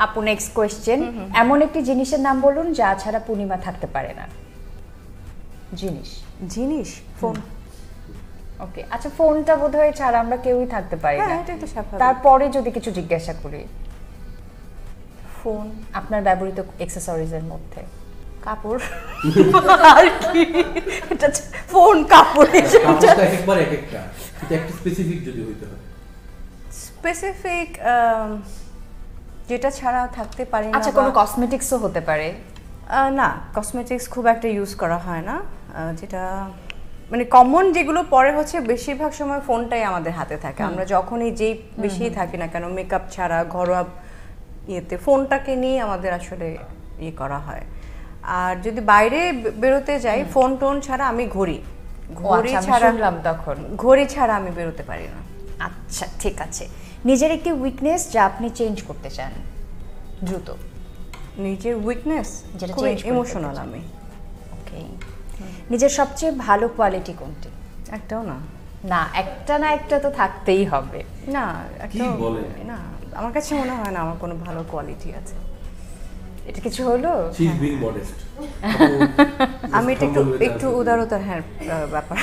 Speaker 2: আপু
Speaker 1: নেক্সট কোয়েশ্চেন এমন একটি জিনিসের নাম বলুন যা ছাড়া পূর্ণিমা থাকতে পারে না
Speaker 2: জিনিস জিনিস ফোন
Speaker 1: ওকে আচ্ছা ফোনটা বোধহয় ছাড়া আমরা কেউই থাকতে পারি হ্যাঁ, না তারপরে যদি কিছু জিজ্ঞাসা করি ফোন আপনার ব্যবহৃত এক্সেসরিজের মধ্যে
Speaker 2: কাপড় আর এটা ফোন কাপড়
Speaker 3: স্পেসিফিক
Speaker 2: স্পেসিফিক যেটা ছাড়া থাকতে পারে না আচ্ছা কোনো কসমেটিক্সও হতে পারে না কসমেটিক্স খুব একটা ইউজ করা হয় না যেটা মানে কমন যেগুলো পরে হচ্ছে বেশিরভাগ সময় ফোনটাই আমাদের হাতে থাকে আমরা যখনই যেই বেশি থাকি না কেন মেকআপ ছাড়া ঘরোয়া ইয়েতে ফোনটাকে নিয়ে আমাদের আসলে ইয়ে করা হয় আর যদি বাইরে বেরোতে যাই ফোন টোন ছাড়া আমি ঘড়ি
Speaker 3: আচ্ছা, ঘড়ি ছাড়া
Speaker 2: তখন ঘড়ি ছাড়া আমি বেরোতে পারি না
Speaker 1: আচ্ছা ঠিক আছে নিজের একটি উইকনেস যা আপনি চেঞ্জ করতে চান দ্রুত
Speaker 2: নিজের উইকনেস যেটা ইমোশনাল আমি ওকে
Speaker 1: নিজের সবচেয়ে ভালো কোয়ালিটি কোনটি একটাও না না একটা না একটা তো থাকতেই হবে
Speaker 2: না একটা না আমার কাছে মনে হয় না আমার কোনো ভালো কোয়ালিটি আছে এটা কিছু হলো
Speaker 1: হ্যাঁ।
Speaker 3: আমি এটা একটু একটু
Speaker 1: উদারতা হ্যাঁ ব্যাপার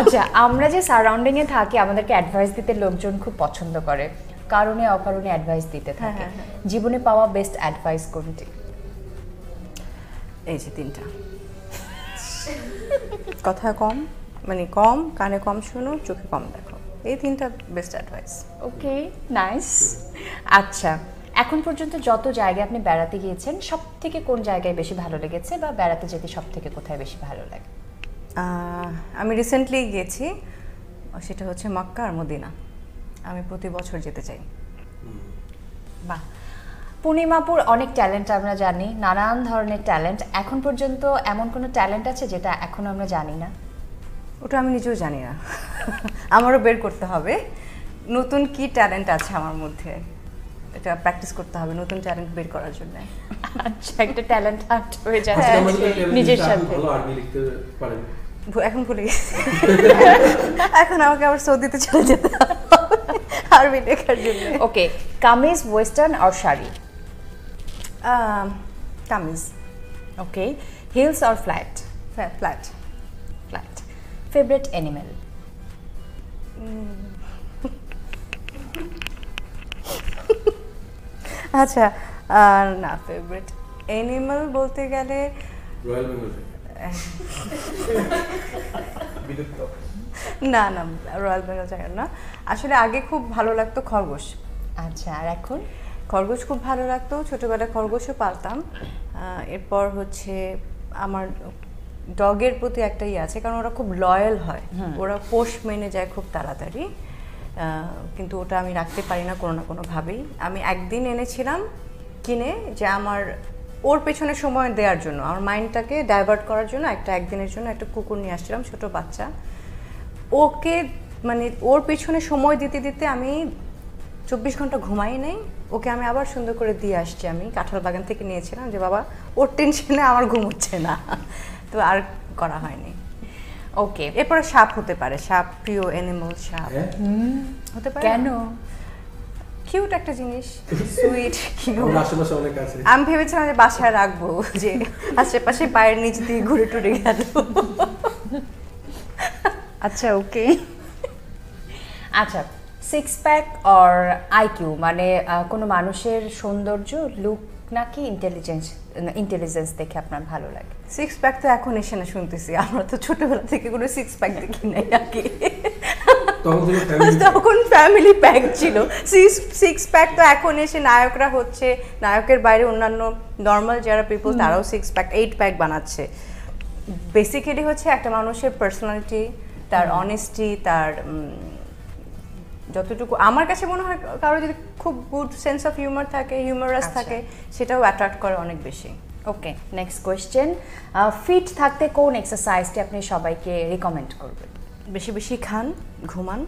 Speaker 1: আচ্ছা আমরা যে সারাউন্ডিংয়ে থাকি আমাদেরকে অ্যাডভাইস দিতে লোকজন খুব পছন্দ করে কারণে অকারণে অ্যাডভাইস দিতে হ্যাঁ, থাকে হ্যাঁ,
Speaker 2: জীবনে পাওয়া বেস্ট অ্যাডভাইস কোনটি এই যে তিনটা কথা কম মানে কম কানে কম শোনো চোখে কম দেখো এই তিনটা বেস্ট অ্যাডভাইস
Speaker 1: ওকে নাইস আচ্ছা এখন পর্যন্ত যত জায়গায় আপনি বেড়াতে গিয়েছেন সব থেকে কোন জায়গায় বেশি ভালো লেগেছে বা বেড়াতে যেতে সব থেকে
Speaker 2: কোথায় বেশি ভালো লাগে আমি রিসেন্টলি গেছি সেটা হচ্ছে মক্কা আর মদিনা আমি প্রতি বছর যেতে চাই বাহ
Speaker 1: পূর্ণিমাপুর অনেক ট্যালেন্ট আমরা জানি নানান ধরনের ট্যালেন্ট এখন পর্যন্ত এমন কোনো
Speaker 2: ট্যালেন্ট আছে যেটা এখনও আমরা জানি না ওটা আমি নিজেও জানি না আমারও বের করতে হবে নতুন কি ট্যালেন্ট আছে আমার মধ্যে এটা প্র্যাকটিস করতে হবে নতুন ট্যালেন্ট বের করার জন্য আচ্ছা একটা ট্যালেন্ট হান্ট হয়ে যাচ্ছে হ্যাঁ, নিজের সাথে এখন ভুলে গেছি এখন আমাকে আবার
Speaker 1: সৌদিতে চলে যেতে আর্মি লেখার জন্য ওকে কামিজ ওয়েস্টার্ন আর শাড়ি কামিজ ওকে হিলস আর flat flat flat favourite animal
Speaker 2: আচ্ছা না ফেভারিট অ্যানিমাল বলতে গেলে রয়্যাল না না রয়্যাল বেঙ্গল টাইগার না আসলে আগে খুব ভালো লাগতো খরগোশ আচ্ছা আর এখন খরগোশ খুব ভালো লাগতো ছোটোবেলায় খরগোশও পালতাম এরপর হচ্ছে আমার ডগের প্রতি একটা ইয়ে আছে কারণ ওরা খুব লয়াল হয় ওরা পোষ মেনে যায় খুব তাড়াতাড়ি কিন্তু ওটা আমি রাখতে পারি না কোনো না কোনোভাবেই আমি একদিন এনেছিলাম কিনে যে আমার ওর পেছনে সময় দেওয়ার জন্য আমার মাইন্ডটাকে ডাইভার্ট করার জন্য একটা একদিনের জন্য একটা কুকুর নিয়ে আসছিলাম ছোট বাচ্চা ওকে মানে ওর পেছনে সময় দিতে দিতে আমি চব্বিশ ঘন্টা ঘুমাই নেই ওকে আমি আবার সুন্দর করে দিয়ে আসছি আমি কাঁঠাল বাগান থেকে নিয়েছিলাম যে বাবা ওর টেনশনে আমার ঘুম হচ্ছে না তো আর করা হয়নি ওকে এরপরে সাপ হতে পারে সাপ প্রিয় অ্যানিমাল সাপ হ্যাঁ? হতে পারে কেন কিউট একটা জিনিস সুইট কিউট আমি ভেবেছিলাম যে বাসায় রাখবো যে আশেপাশে পায়ের নিচ দিয়ে ঘুরে টুরে গেল আচ্ছা ওকে
Speaker 1: আচ্ছা সিক্স প্যাক অর আইকিউ মানে কোনো মানুষের সৌন্দর্য
Speaker 2: লুক নাকি ইন্টেলিজেন্স ইন্টেলিজেন্স দেখে আপনার ভালো লাগে সিক্স প্যাক তো এখন এসে না শুনতেছি আমরা তো ছোটবেলা থেকে কোনো সিক্স প্যাক দেখি নাই আগে তখন ফ্যামিলি প্যাক ছিল সিক্স প্যাক তো এখন এসে নায়করা হচ্ছে নায়কের বাইরে অন্যান্য নর্মাল যারা পিপল তারাও সিক্স প্যাক এইট প্যাক বানাচ্ছে বেসিক্যালি হচ্ছে একটা মানুষের পার্সোনালিটি তার অনেস্টি তার যতটুকু আমার কাছে মনে হয় কারো যদি খুব গুড সেন্স অফ হিউমার থাকে হিউমারাস আচ্ছা। থাকে সেটাও অ্যাট্রাক্ট করে অনেক বেশি ওকে নেক্সট কোয়েশ্চেন ফিট
Speaker 1: থাকতে কোন এক্সারসাইজটি আপনি সবাইকে রেকমেন্ড করবেন বেশি বেশি খান ঘুমান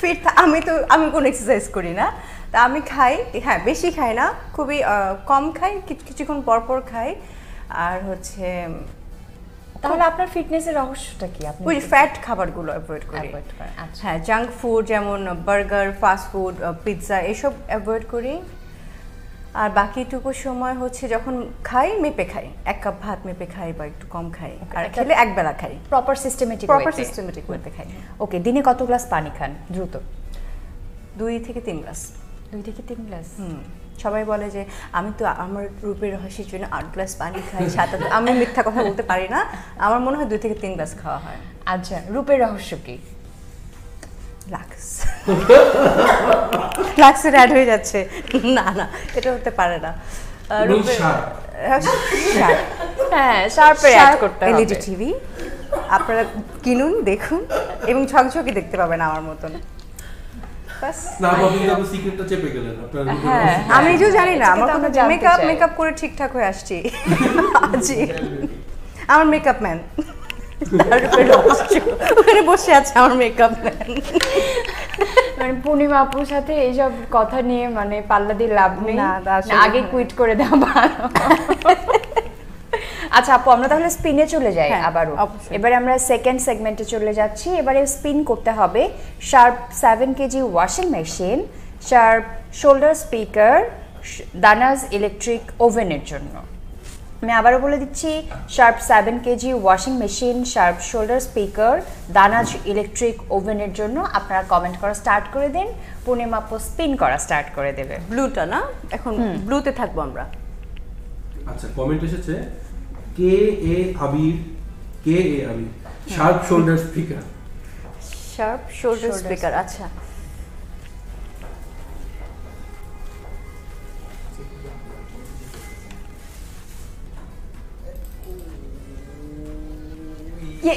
Speaker 2: ফিট আমি তো আমি কোন এক্সারসাইজ করি না তা আমি খাই হ্যাঁ বেশি খাই না খুবই কম খাই কিছুক্ষণ পরপর খাই আর হচ্ছে তাহলে আপনার ফিটনেসের রহস্যটা কি আপনি ওই ফ্যাট খাবারগুলো অ্যাভয়েড করি আচ্ছা। হ্যাঁ জাঙ্ক ফুড যেমন বার্গার ফাস্ট ফুড পিৎজা এসব অ্যাভয়েড করি আর বাকিটুকু সময় হচ্ছে যখন খাই মেপে খাই এক কাপ ভাত মেপে খাই বা একটু কম খাই আর খেলে একবেলা খাই প্রপার সিস্টেমেটিক প্রপার সিস্টেমেটিক ওয়েতে খাই ওকে দিনে কত গ্লাস পানি খান দ্রুত দুই থেকে তিন গ্লাস দুই থেকে তিন গ্লাস হুম সবাই বলে যে আমি তো আমার রূপের রহস্যের জন্য আট গ্লাস পানি খাই সাত আমি মিথ্যা কথা বলতে পারি না আমার মনে হয় দুই থেকে তিন গ্লাস খাওয়া হয় আচ্ছা রূপের রহস্য কি লাক্স লাক্সের অ্যাড হয়ে যাচ্ছে না না এটা হতে পারে না রূপের হ্যাঁ শার্পের টিভি e আপনারা কিনুন দেখুন এবং ঝকঝকে দেখতে পাবেন আমার মতন
Speaker 3: না আপনি সিক্রেটটা চেপে গেলেন হ্যাঁ, আমি যে জানি না আমার কোনো মেকআপ মেকআপ
Speaker 2: করে ঠিকঠাক হয়ে আসছি জি আমার মেকআপ ম্যান ওখানে বসে আছে আমার মেকআপ ম্যান মানে পূর্ণিমা আপুর সাথে এইসব কথা নিয়ে
Speaker 1: মানে পাল্লা দিয়ে লাভ নেই আগে কুইট করে দেওয়া ভালো আচ্ছা আপু আমরা তাহলে স্পিনে চলে যাই হ্যাঁ, আবারও এবারে আমরা সেকেন্ড সেগমেন্টে চলে যাচ্ছি এবারে স্পিন করতে হবে Sharp seven KG washing machine Sharp shoulder speaker দানাজ ইলেকট্রিক ওভেনের জন্য আমি আবারও বলে দিচ্ছি Sharp seven KG washing machine Sharp shoulder speaker দানাজ ইলেকট্রিক ওভেনের জন্য আপনারা কমেন্ট করা স্টার্ট করে দিন পুনে আপু স্পিন করা স্টার্ট করে দেবে
Speaker 2: ব্লুটা না এখন ব্লুতে থাকবো আমরা
Speaker 3: আচ্ছা কমেন্ট এসেছে के ए अबीर के ए Abir Sharp shoulder speaker
Speaker 2: Sharp shoulder speaker अच्छा ये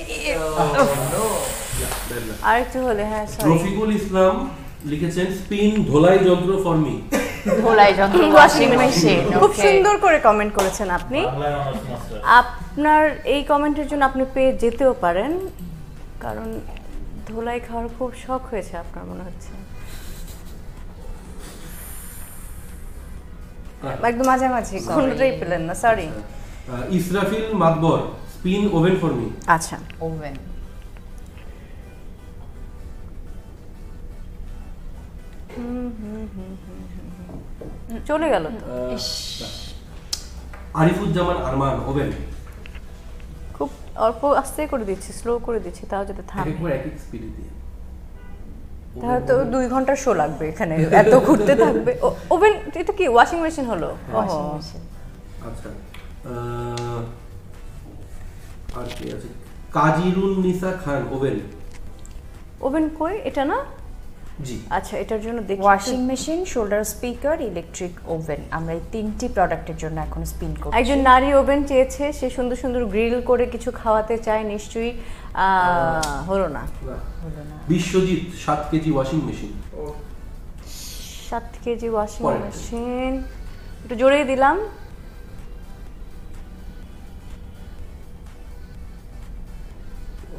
Speaker 2: আরেকটু হলে হ্যাঁ রফিকুল
Speaker 3: ইসলাম লিখেছেন স্পিন ধোলাই যন্ত্র ফর মি
Speaker 1: ধোলাই যন্ত্র ওয়াশিং মেশিন খুব সুন্দর
Speaker 2: করে কমেন্ট করেছেন আপনি আপনার এই কমেন্টের জন্য আপনি পেয়ে যেতেও পারেন কারণ ধোলাই খাওয়ার খুব শখ হয়েছে আপনার মনে হচ্ছে
Speaker 3: একদম মাঝে মাঝে কোনটাই পেলেন না সরি আচ্ছা। Israfil Makbar spin oven for me
Speaker 2: আচ্ছা ওভেন
Speaker 3: চলে গেল আরিফুজ্জামান আরমান হবেন
Speaker 2: খুব অল্প আস্তে করে দিচ্ছি স্লো করে দিচ্ছি তাও যাতে থামে
Speaker 3: তাহলে তো দুই
Speaker 2: ঘন্টার শো লাগবে এখানে এত ঘুরতে থাকবে ওভেন এটা কি ওয়াশিং মেশিন হলো হ্যাঁ,
Speaker 3: আচ্ছা কাজিরুন নিসা খান ওভেন
Speaker 2: ওভেন কই এটা না জি আচ্ছা এটার জন্য দেখি washing machine shoulder
Speaker 1: speaker electric oven আমরা এই তিনটি প্রোডাক্টের জন্য এখন স্পিন করছি একজন
Speaker 2: নারী ওভেন চেয়েছে সে সুন্দর সুন্দর গ্রিল করে কিছু খাওয়াতে চায় নিশ্চয়ই হলো না
Speaker 3: হলো না Biswajit 7 KG washing machine
Speaker 2: 7 KG washing machine একটু জোরেই দিলাম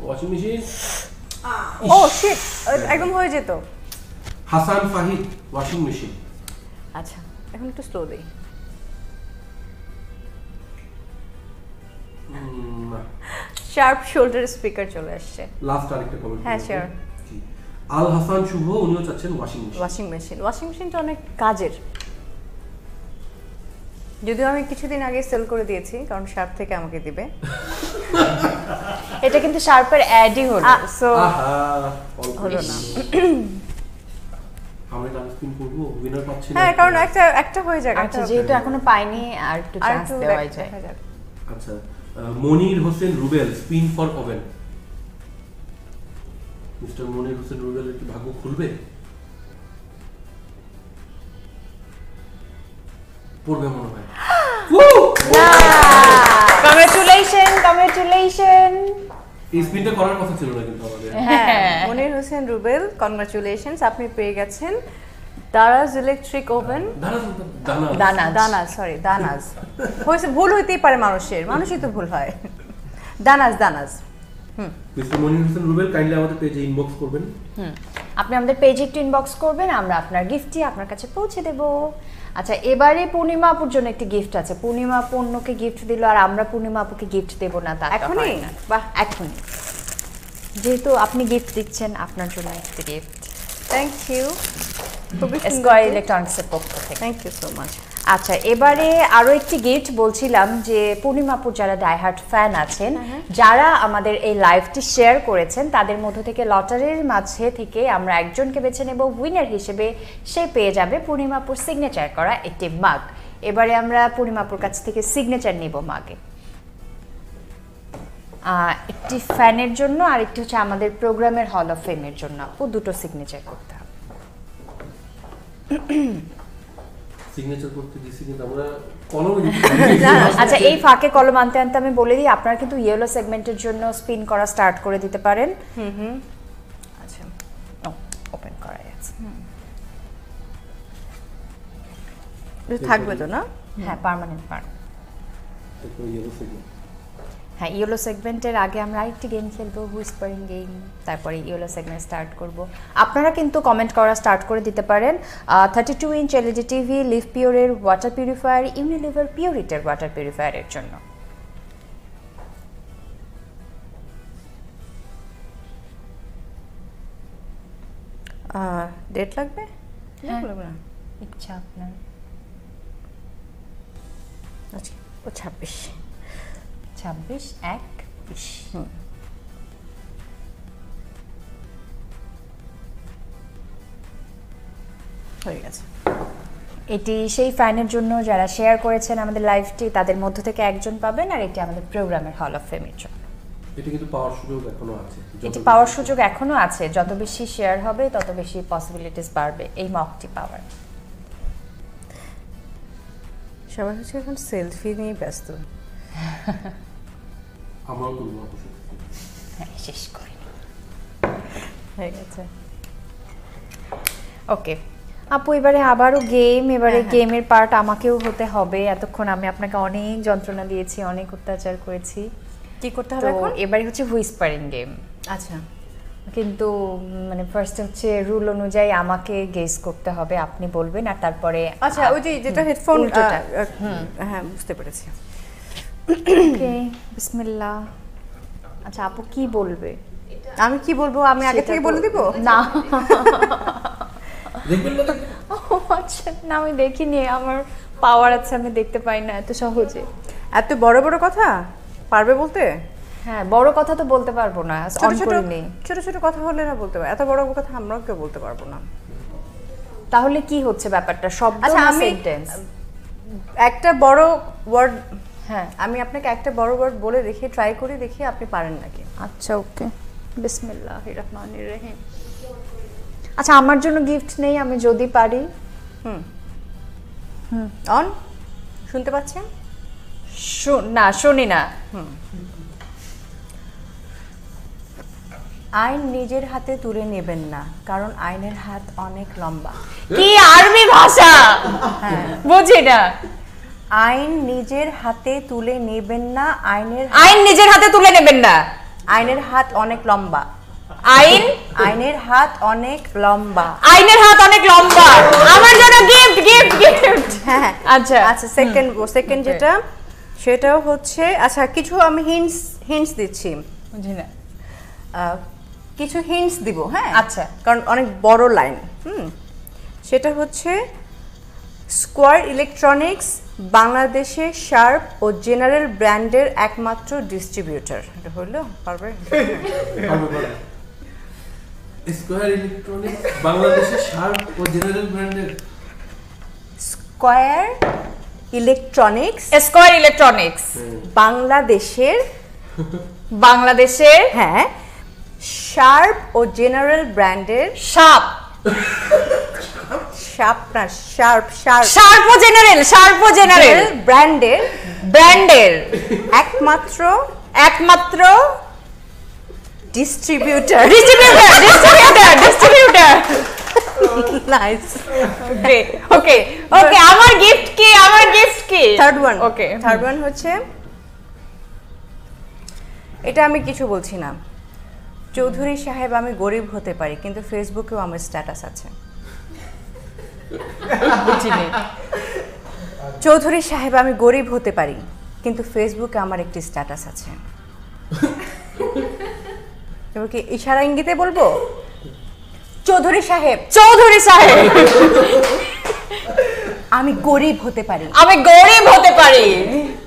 Speaker 2: ওয়াশিং মেশিন ও শিট একদম হয়ে যেত
Speaker 3: হাসান ফাহিদ ওয়াশিং মেশিন
Speaker 2: আচ্ছা এখন একটু স্লো দেই শার্প শোল্ডার স্পিকার চলে আসছে লাস্ট আরেকটা কমেন্ট হ্যাঁ স্যার
Speaker 3: আল হাসান শুভ উনিও চাচ্ছেন washing machine
Speaker 2: washing machine washing মেশিনটা অনেক কাজের যদিও আমি কিছুদিন আগে সেল করে দিয়েছি কারণ শার্প থেকে আমাকে দিবে এটা কিন্তু শার্পের অ্যাডই হলো সো
Speaker 3: হলো না আমরা কি আইসক্রিম করব উইনার পাচ্ছি না হ্যাঁ কারণ
Speaker 2: একটা একটা হয়ে যাক আচ্ছা যেহেতু এখনো পাইনি আর একটু চান্স দেওয়া যায়
Speaker 3: আচ্ছা Monir Hossain Rubel spin for oven mister Monir Hossain Rubel কি ভাগ্য খুলবে পড়বে মনে হয়
Speaker 2: কংগ্রেচুলেশন কংগ্রেচুলেশন
Speaker 3: স্পিডটা করার কথা ছিল না কিন্তু আমাদের হ্যাঁ।,
Speaker 1: হ্যাঁ
Speaker 2: মনির হোসেন রুবেল কনগ্রাচুলেশনস আপনি পেয়ে গেছেন দারাজ ইলেকট্রিক ওভেন
Speaker 3: দানা দানা সরি দানাজ
Speaker 2: হয়েছে ভুল হইতেই পারে মানুষের মানুষই তো ভুল হয় দানাজ দানাজ হুম
Speaker 1: হুম আপনি আমাদের পেজে একটু ইনবক্স করবেন আমরা আপনার গিফটটি আপনার কাছে পৌঁছে দেবো আচ্ছা এবারে পূর্ণিমা আপুর জন্য একটি গিফট আছে পূর্ণিমা আপু অন্যকে গিফট দিল আর আমরা পূর্ণিমা আপুকে গিফট দেব না তা এখনই বাহ এখনই যেহেতু আপনি গিফট দিচ্ছেন আপনার জন্য একটি গিফট থ্যাংক ইউ খুবই ইলেকট্রনিক্সের পক্ষ থেকে থ্যাংক ইউ সো মাচ আচ্ছা এবারে আরো একটি গিফট বলছিলাম যে পূর্ণিমাপুর যারা ডাইহার্ট ফ্যান আছেন হ্যাঁ, হ্যাঁ। যারা আমাদের এই লাইভটি শেয়ার করেছেন তাদের মধ্য থেকে লটারির মাঝে থেকে আমরা একজনকে বেছে নেব উইনার হিসেবে সে পেয়ে যাবে পূর্ণিমাপুর সিগনেচার করা একটি মাগ এবারে আমরা পূর্ণিমাপুর কাছ থেকে সিগনেচার নেব মাগে একটি ফ্যানের জন্য আর একটি হচ্ছে আমাদের প্রোগ্রামের হল অফ ফেমের জন্য আপু দুটো সিগনেচার করতে হবে
Speaker 3: আচ্ছা এই
Speaker 1: ফাঁকে কলম আনতে আনতে আমি বলে দিই আপনারা কিন্তু ইয়েলো সেগমেন্টের জন্য স্পিন করা স্টার্ট করে দিতে পারেন হুম হুম আচ্ছা ওপেন করা যাচ্ছে থাকবে তো না হ্যাঁ পার্মানেন্ট
Speaker 3: পার্ট ইয়েলো সেগমেন্ট
Speaker 1: হ্যাঁ ইয়েলো সেগমেন্টের আগে আমরা আরেকটি গেম খেলবো হুইসপারিং গেম তারপরে ইয়েলো সেগমেন্ট স্টার্ট করব আপনারা কিন্তু কমেন্ট করা স্টার্ট করে দিতে পারেন thirty two inch LED TV লিভ পিওরের ওয়াটার পিউরিফায়ার ইউনিলিভার পিওরিটের ওয়াটার পিউরিফায়ারের জন্য
Speaker 2: ডেট লাগবে হ্যাঁ।
Speaker 1: ইচ্ছা আপনার ও ছাব্বিশ ছাব্বিশ এক হয়ে গেছে এটি সেই ফ্যানের জন্য যারা শেয়ার করেছেন আমাদের লাইফটি তাদের মধ্য থেকে একজন পাবেন আর এটি আমাদের প্রোগ্রামের হল অফ ফেমের জন্য
Speaker 3: এটি পাওয়ার সুযোগ এখনো আছে এটি পাওয়ার
Speaker 1: সুযোগ এখনো আছে যত বেশি শেয়ার হবে তত বেশি পসিবিলিটিস বাড়বে এই মকটি পাওয়ার
Speaker 2: সবাই হচ্ছে এখন সেলফি নিয়ে ব্যস্ত
Speaker 3: আমরাও করবো
Speaker 1: আপু এবারে আবারও গেম এবারে গেমের হ্যাঁ, হ্যাঁ। পার্ট আমাকেও হতে হবে এতক্ষণ আমি আপনাকে অনেক যন্ত্রণা দিয়েছি অনেক অত্যাচার করেছি কি করতে হবে এবারে হচ্ছে হুইসপারিং গেম আচ্ছা কিন্তু মানে ফার্স্ট হচ্ছে রুল অনুযায়ী আমাকে গেস করতে হবে আপনি বলবেন আর তারপরে আচ্ছা ওই যে যেটা হেডফোন
Speaker 2: হ্যাঁ বুঝতে পেরেছি ওকে
Speaker 1: বিসমিল্লাহ আচ্ছা আপু কি বলবে আমি কি বলবো আমি আগে থেকে বলে দিব না আচ্ছা, না আমি
Speaker 2: দেখিনি আমার পাওয়ার আছে আমি দেখতে পাই না এত সহজে এত বড় বড় কথা পারবে বলতে হ্যাঁ বড় কথা তো বলতে পারবো না ছোট ছোট কথা হলে না বলতে পারবো এত বড় কথা আমরাও কেউ বলতে পারবো না তাহলে কি হচ্ছে ব্যাপারটা শব্দ আচ্ছা, না সেন্টেন্স একটা বড় ওয়ার্ড হ্যাঁ আমি আপনাকে একটা বড় বড় বলে দেখি ট্রাই করে দেখি আপনি পারেন নাকি আচ্ছা ওকে বিসমিল্লাহ রহমানির রহিম
Speaker 1: আচ্ছা আমার জন্য গিফট নেই আমি যদি পারি হুম হুম অন শুনতে পাচ্ছেন না শুনি না
Speaker 2: হুম আইন নিজের হাতে তুলে নেবেন না কারণ আইনের হাত অনেক লম্বা কি আরবি ভাষা হ্যাঁ। বুঝি না আইন নিজের হাতে তুলে নেবেন না আইনের আইন নিজের হাতে তুলে নেবেন না আইনের হাত অনেক লম্বা আইন আইনের হাত অনেক লম্বা আইনের হাত অনেক লম্বা আমার জন্য গিফট গিফট গিফট আচ্ছা আচ্ছা সেকেন্ড সেকেন্ড যেটা সেটাও হচ্ছে আচ্ছা কিছু আমি হিন্টস হিন্টস দিচ্ছি বুঝিনা কিছু হিন্টস দিব হ্যাঁ আচ্ছা কারণ অনেক বড় লাইন হুম সেটা হচ্ছে স্কোয়ার ইলেকট্রনিক্স বাংলাদেশে শার্প ও জেনারেল ব্র্যান্ডের একমাত্র ডিস্ট্রিবিউটর এটা হলো পারবে
Speaker 3: স্কয়ার ইলেকট্রনিক্স বাংলাদেশে শার্প ও জেনারেল ব্র্যান্ডের
Speaker 2: স্কয়ার ইলেকট্রনিক্স স্কয়ার ইলেকট্রনিক্স বাংলাদেশের বাংলাদেশের হ্যাঁ শার্প ও জেনারেল ব্র্যান্ডের Sharp Sharp Sharp Sharp Sharp General Sharp General ব্র্যান্ডের ব্র্যান্ডের একমাত্র একমাত্র নাইস ওকে ওকে আমার গিফট কি আমার গিফট কি third one okay third one হচ্ছে এটা আমি কিছু বলছি না চৌধুরী সাহেব আমি গরিব হতে পারি কিন্তু ফেসবুকেও আমার স্ট্যাটাস আছে চৌধুরী সাহেব আমি গরিব হতে পারি কিন্তু ফেসবুকে আমার একটি স্ট্যাটাস আছে এবার কি ইশারা ইঙ্গিতে বলবো চৌধুরী সাহেব চৌধুরী সাহেব আমি গরিব হতে পারি আমি গরিব হতে পারি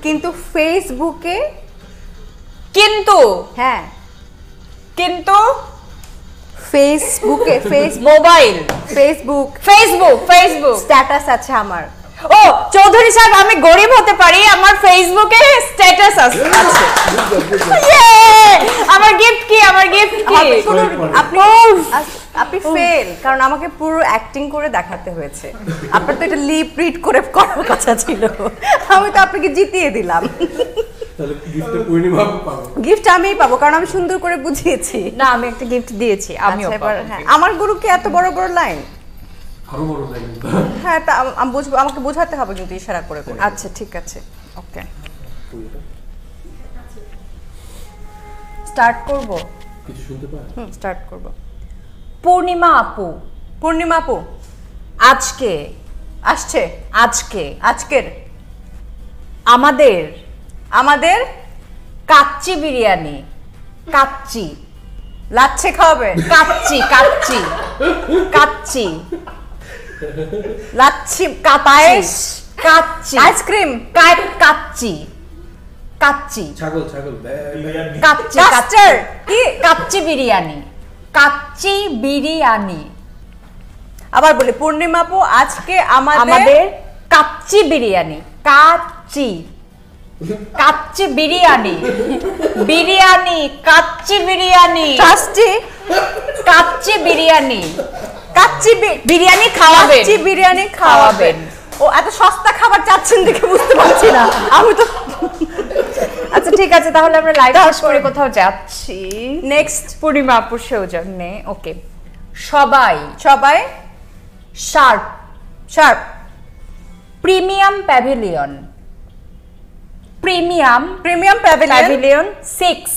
Speaker 2: কিন্তু ফেসবুকে কিন্তু হ্যাঁ কিন্তু ফেসবুকে face mobile Facebook Facebook Facebook status আছে আমার
Speaker 3: ও
Speaker 1: চৌধুরী সাহেব আমি গরিব হতে পারি আমার ফেসবুকে স্ট্যাটাস আছে
Speaker 2: ইয়ে! আমার গিফট কি আমার গিফট কি আপনি আপনি ফেল কারণ আমাকে পুরো অ্যাক্টিং করে দেখাতে হয়েছে আপনার তো এটা লিপ রিড করে করার কথা ছিল আমি তো আপনাকে জিতিয়ে দিলাম
Speaker 3: তাহলে গিফটটা পূর্ণিমা পাবো
Speaker 2: গিফট আমিই পাবো কারণ আমি সুন্দর করে বুঝিয়েছি না আমি একটা গিফট দিয়েছি আচ্ছা, আমিও পাবো হ্যাঁ, আমার গুরুকে এত বড় বড় লাইন আরো বড় লাইন হ্যাঁ তা আমি বুঝবো আমাকে বোঝাতে হবে কিন্তু ইশারা করে করে হ্যাঁ। আচ্ছা ঠিক আছে ওকে স্টার্ট করব কিছু শুনতে পারে হুম স্টার্ট করব পূর্ণিমা আপু পূর্ণিমা আপু আজকে আসছে আজকে আজকের আমাদের আমাদের
Speaker 1: কাচ্চি বিরিয়ানি কাচ্চি লাচ্ছে খাওয়াবে কাচ্চি
Speaker 2: কাচ্চি কাচ্চি লাচ্ছি কাপায়েস কাচ্চি আইসক্রিম কাচ্চি কাচ্চি
Speaker 3: ছাগল ছাগল
Speaker 1: কাচ্চি কাচ্চার কি কাচ্চি বিরিয়ানি কাচ্চি বিরিয়ানি আবার বলি পূর্ণিমাপু আজকে আমাদের কাচ্চি বিরিয়ানি কাচ্চি কাচ্চি বিরিয়ানি বিরিয়ানি কাচ্চি বিরিয়ানি কাচ্চি
Speaker 2: কাচ্চি বিরিয়ানি কাচ্চি বিরিয়ানি খাওয়াবেন কাচ্চি বিরিয়ানি খাওয়াবেন ও এত সস্তা খাবার চাচ্ছেন দেখে বুঝতে পারছি না আমি তো আচ্ছা
Speaker 1: ঠিক আছে তাহলে আমরা লাইভ শেষ করে কোথাও যাচ্ছি নেক্সট পূর্ণিমা আপুর জন্যে ওকে সবাই সবাই Sharp Sharp premium pavilion premium premium pavilion
Speaker 2: six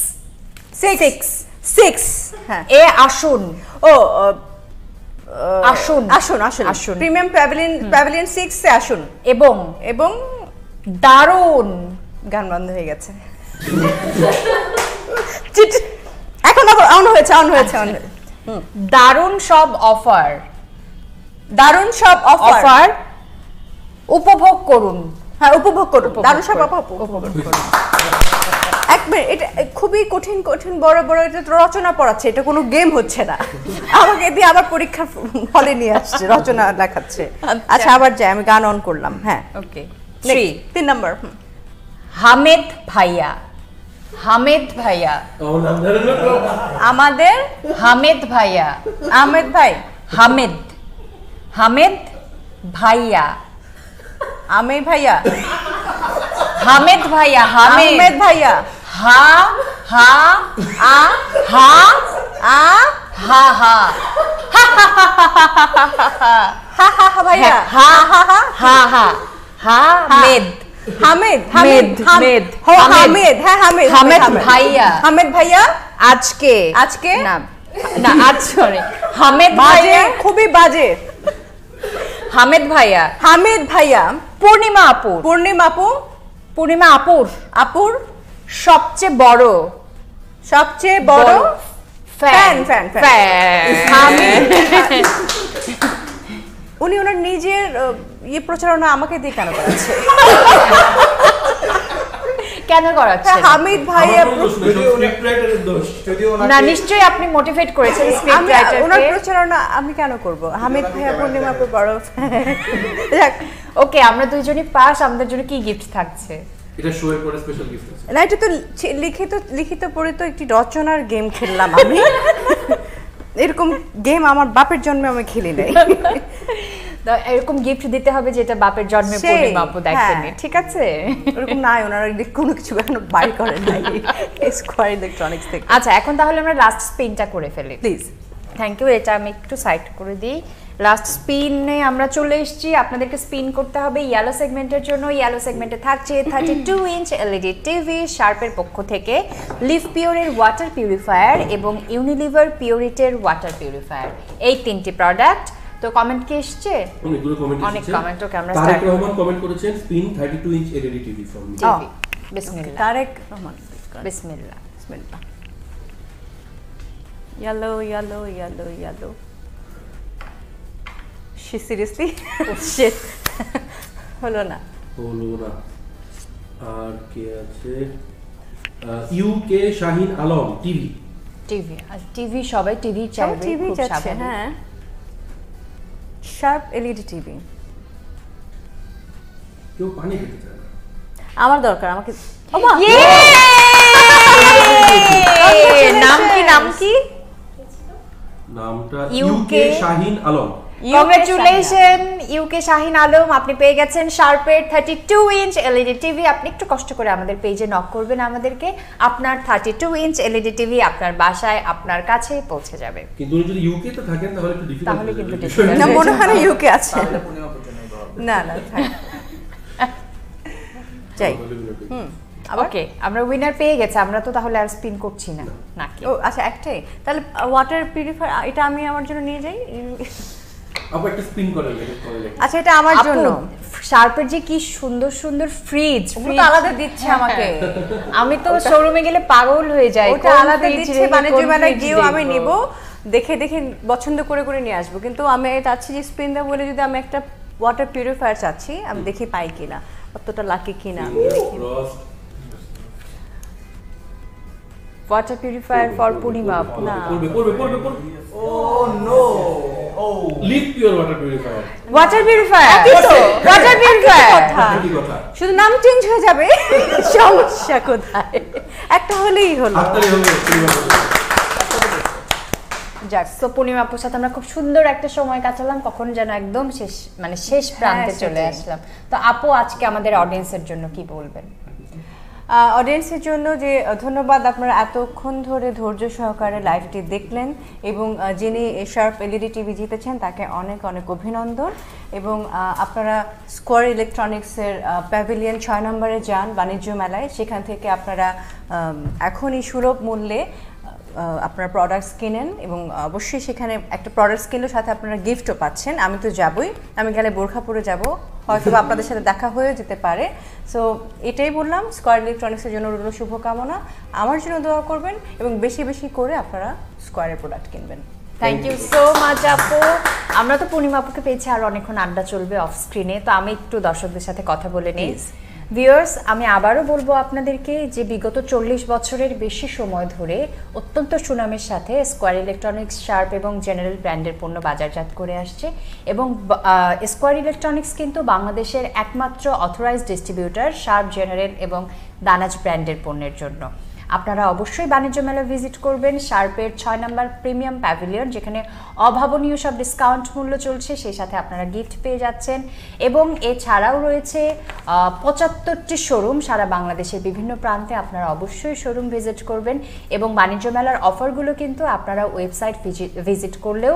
Speaker 2: six six এ আসুন ও আসুন আসুন আসুন আসুন প্রিমিয়াম প্যাভিলিয়ন প্যাভিলিয়ন সিক্স আসুন এবং এবং দারুণ গান বন্ধ হয়ে গেছে এখন অন হয়েছে অন হয়েছে অন আচ্ছা।
Speaker 1: দারুণ সব অফার দারুণ সব অফার
Speaker 2: উপভোগ করুন হ্যাঁ উপভোগ করুন দারুণ সাহেব এক মিনিট এটা খুবই কঠিন কঠিন বড় বড় এটা রচনা পড়াচ্ছে এটা কোনো গেম হচ্ছে না আমাকে দিয়ে আবার পরীক্ষার হলে নিয়ে আসছে রচনা লেখাচ্ছে আচ্ছা, আচ্ছা আবার যাই আমি গান অন করলাম হ্যাঁ ওকে থ্রি তিন নম্বর হামেদ ভাইয়া
Speaker 1: হামেদ ভাইয়া আমাদের হামেদ ভাইয়া
Speaker 2: আহমেদ ভাই হামেদ হামেদ ভাইয়া आमिर भैया हामिद भैया हामिद भैया हा हा आ हा आ हा
Speaker 1: हा भैया हा हा
Speaker 2: हा हा हा हामिद हामिद हामिद हामिद हो हामिद है हामिद हामिद भैया हामिद भैया आज के না না আজ সরি হামিদ ভাইয়া খুবই বাজে হামেদ ভাইয়া হামেদ ভাইয়া পূর্ণিমা আপু পূর্ণিমা আপু পূর্ণিমা আপুর আপুর সবচেয়ে বড় সবচেয়ে বড় ফ্যান ফ্যান ফ্যান উনি ওনার নিজের ইয়ে প্রচারণা আমাকে দিয়ে কেন করাচ্ছে কেন করাচ্ছেন হ্যাঁ, হামিদ
Speaker 3: ভাই না নিশ্চয়ই
Speaker 2: আপনি মোটিভেট করেছেন ওনার প্রচারণা আমি কেন করব হামিদ ভাইয়া পূর্ণিমা আপু বড় ওকে আমরা দুইজনই পাস আমাদের জন্য কি গিফট থাকছে পরে না এটা তো লিখিত লিখিত পড়ে তো একটি রচনার গেম খেললাম আমি এরকম গেম আমার বাপের জন্মে আমি খেলি নাই
Speaker 1: এরকম গিফট দিতে হবে যেটা বাপের জন্মে পূর্ণিমা আপু দেখেনি হ্যাঁ। ঠিক আছে এরকম নাই ওনারা কোনো কিছু এখন বাই করেন নাই স্কোয়ার ইলেকট্রনিক্স থেকে আচ্ছা এখন তাহলে আমরা লাস্ট স্পিনটা করে ফেলি প্লিজ থ্যাংক ইউ এটা আমি একটু সাইড করে দিই লাস্ট স্পিনে আমরা চলে এসেছি আপনাদেরকে স্পিন করতে হবে ইয়েলো সেগমেন্টের জন্য ইয়েলো সেগমেন্টে থাকছে thirty two inch LED TV শার্পের পক্ষ থেকে লিভ পিওরের ওয়াটার পিউরিফায়ার এবং ইউনিলিভার পিওরিটের ওয়াটার পিউরিফায়ার এই তিনটি প্রোডাক্ট তো কমেন্ট কি এসছে
Speaker 3: অনেকগুলো কমেন্ট অনেক comment camera oh, Tarek Rahman comment করেছেন spin 32 inch LED TV for me বিসমিল্লাহ তারেক
Speaker 1: রহমান বিসমিল্লাহ
Speaker 2: বিসমিল্লাহ yellow yellow yellow yellow she seriously oh, shit হলো না
Speaker 3: হলো না আর কে আছে UK Shahin Alam TV
Speaker 1: TV আর টিভি সবাই টিভি চাইবে টিভি
Speaker 2: চাচ্ছে হ্যাঁ শার্প এলইডি টিভি
Speaker 3: কেউ পানি খেতে চায়
Speaker 2: না আমার দরকার আমাকে ওমা নাম কি নাম কি
Speaker 3: নামটা UK Shahin Alam
Speaker 1: congratulation UK Shahin Alam আপনি পেয়ে গেছেন শার্পের thirty two inch LED TV আপনি একটু কষ্ট করে আমাদের পেজে নক করবেন আমাদেরকে আপনার thirty two inch LED TV আপনার বাসায় আপনার কাছে পৌঁছে যাবে
Speaker 3: কিন্তু যদি ইউকে তো থাকেন তাহলে একটু ডিফিকাল্ট তাহলে কিন্তু না মনে হয় ইউকে
Speaker 2: আছে না না
Speaker 3: যাই হুম
Speaker 1: ওকে আমরা উইনার পেয়ে গেছি আমরা তো তাহলে আর স্পিন করছি না নাকি
Speaker 2: ও আচ্ছা একটাই তাহলে ওয়াটার uh, পিউরিফায়ার এটা আমি আমার জন্য নিয়ে যাই
Speaker 3: আপু একটা স্পিন করে আচ্ছা এটা আমার জন্য
Speaker 1: শার্পের যে কি সুন্দর সুন্দর ফ্রিজ ওগুলো আলাদা দিচ্ছে হ্যাঁ, আমাকে
Speaker 3: হ্যাঁ।
Speaker 2: আমি তো শোরুমে গেলে পাগল হয়ে যাই ওটা আলাদা দিচ্ছে বাণিজ্য মেলায় মানে গিয়েও আমি নিব দেখে দেখে পছন্দ করে করে নিয়ে আসবো কিন্তু আমি চাচ্ছি যে স্পিন দা বলে যদি আমি একটা ওয়াটার পিউরিফায়ার চাচ্ছি আমি দেখি পাই কিনা অতটা লাকি কিনা আমি দেখি water purifier for পূর্ণিমা না করবে করবে করবে করবে ও নো নাম চেঞ্জ হয়ে যাবে সমস্যা কোথায় একটা হলেই হলো যাক তো
Speaker 1: পূর্ণিমা আপুর সাথে আমরা খুব সুন্দর একটা সময় কাটালাম কখন যেন একদম শেষ মানে শেষ হ্যাঁ, প্রান্তে চলে আসলাম
Speaker 2: তো আপু আজকে আমাদের অডিয়েন্সের জন্য কি বলবেন অডিয়েন্সের জন্য যে ধন্যবাদ আপনারা এতক্ষণ ধরে ধৈর্য সহকারে লাইভটি দেখলেন এবং যিনি শার্প এলইডি টিভি জিতেছেন তাকে অনেক অনেক অভিনন্দন এবং আপনারা স্কোয়ার ইলেকট্রনিক্সের প্যাভিলিয়ন ছয় নম্বরে যান বাণিজ্য মেলায় সেখান থেকে আপনারা এখনই সুলভ মূল্যে আপনারা প্রোডাক্টস কিনেন এবং অবশ্যই সেখানে একটা প্রোডাক্টস কিনলে সাথে আপনারা গিফটও পাচ্ছেন আমি তো যাবই আমি গেলে বোরখাপুরে যাব হয়তো আপনাদের সাথে দেখা হয়ে যেতে পারে সো এটাই বললাম স্কোয়ার ইলেকট্রনিক্সের জন্য রইল শুভকামনা আমার জন্য দোয়া করবেন এবং বেশি বেশি করে আপনারা স্কোয়ারের প্রোডাক্ট কিনবেন থ্যাংক
Speaker 1: ইউ সো মাচ আপু আমরা তো পূর্ণিমা আপুকে পেয়েছি আর অনেকক্ষণ আড্ডা চলবে অফ স্ক্রিনে তো আমি একটু দর্শকদের সাথে কথা বলে নিই ভিউয়ার্স আমি আবারও বলবো আপনাদেরকে যে বিগত চল্লিশ বছরের বেশি সময় ধরে অত্যন্ত সুনামের সাথে স্কোয়ার ইলেকট্রনিক্স শার্প এবং জেনারেল ব্র্যান্ডের পণ্য বাজারজাত করে আসছে এবং স্কোয়ার ইলেকট্রনিক্স কিন্তু বাংলাদেশের একমাত্র অথরাইজড ডিস্ট্রিবিউটার শার্প জেনারেল এবং দানাজ ব্র্যান্ডের পণ্যের জন্য আপনারা অবশ্যই বাণিজ্য মেলা ভিজিট করবেন শার্পের ছয় নম্বর প্রিমিয়াম প্যাভিলিয়ন যেখানে অভাবনীয় সব ডিসকাউন্ট মূল্য চলছে সেই সাথে আপনারা গিফট পেয়ে যাচ্ছেন এবং এছাড়াও রয়েছে পঁচাত্তরটি শোরুম সারা বাংলাদেশের বিভিন্ন প্রান্তে আপনারা অবশ্যই শোরুম ভিজিট করবেন এবং বাণিজ্য মেলার অফারগুলো কিন্তু আপনারা ওয়েবসাইট ভিজিট করলেও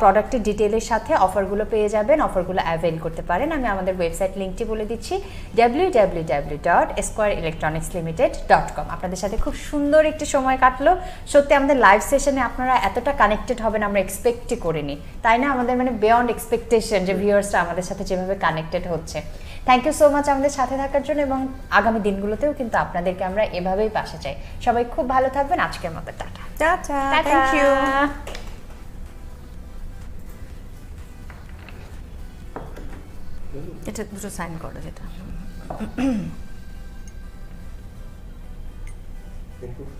Speaker 1: প্রোডাক্টের ডিটেলের সাথে অফারগুলো পেয়ে যাবেন অফারগুলো অ্যাভেল করতে পারেন আমি আমাদের ওয়েবসাইট লিঙ্কটি বলে দিচ্ছি W W W dot Square Electronics limited dot com আপনাদের সাথে খুব খুব সুন্দর একটি সময় কাটলো সত্যি আমাদের লাইভ সেশনে আপনারা এতটা কানেক্টেড হবেন আমরা এক্সপেক্টই করিনি তাই না আমাদের মানে বিয়ন্ড এক্সপেকটেশন যে ভিউয়ার্সরা আমাদের সাথে যেভাবে কানেক্টেড হচ্ছে থ্যাংক ইউ সো মাচ আমাদের সাথে থাকার জন্য এবং আগামী দিনগুলোতেও কিন্তু আপনাদেরকে আমরা এভাবেই পাশে চাই সবাই খুব ভালো থাকবেন আজকের মতো টাটা থ্যাংক ইউ
Speaker 2: এটা দুটো সাইন করো যেটা Gracias.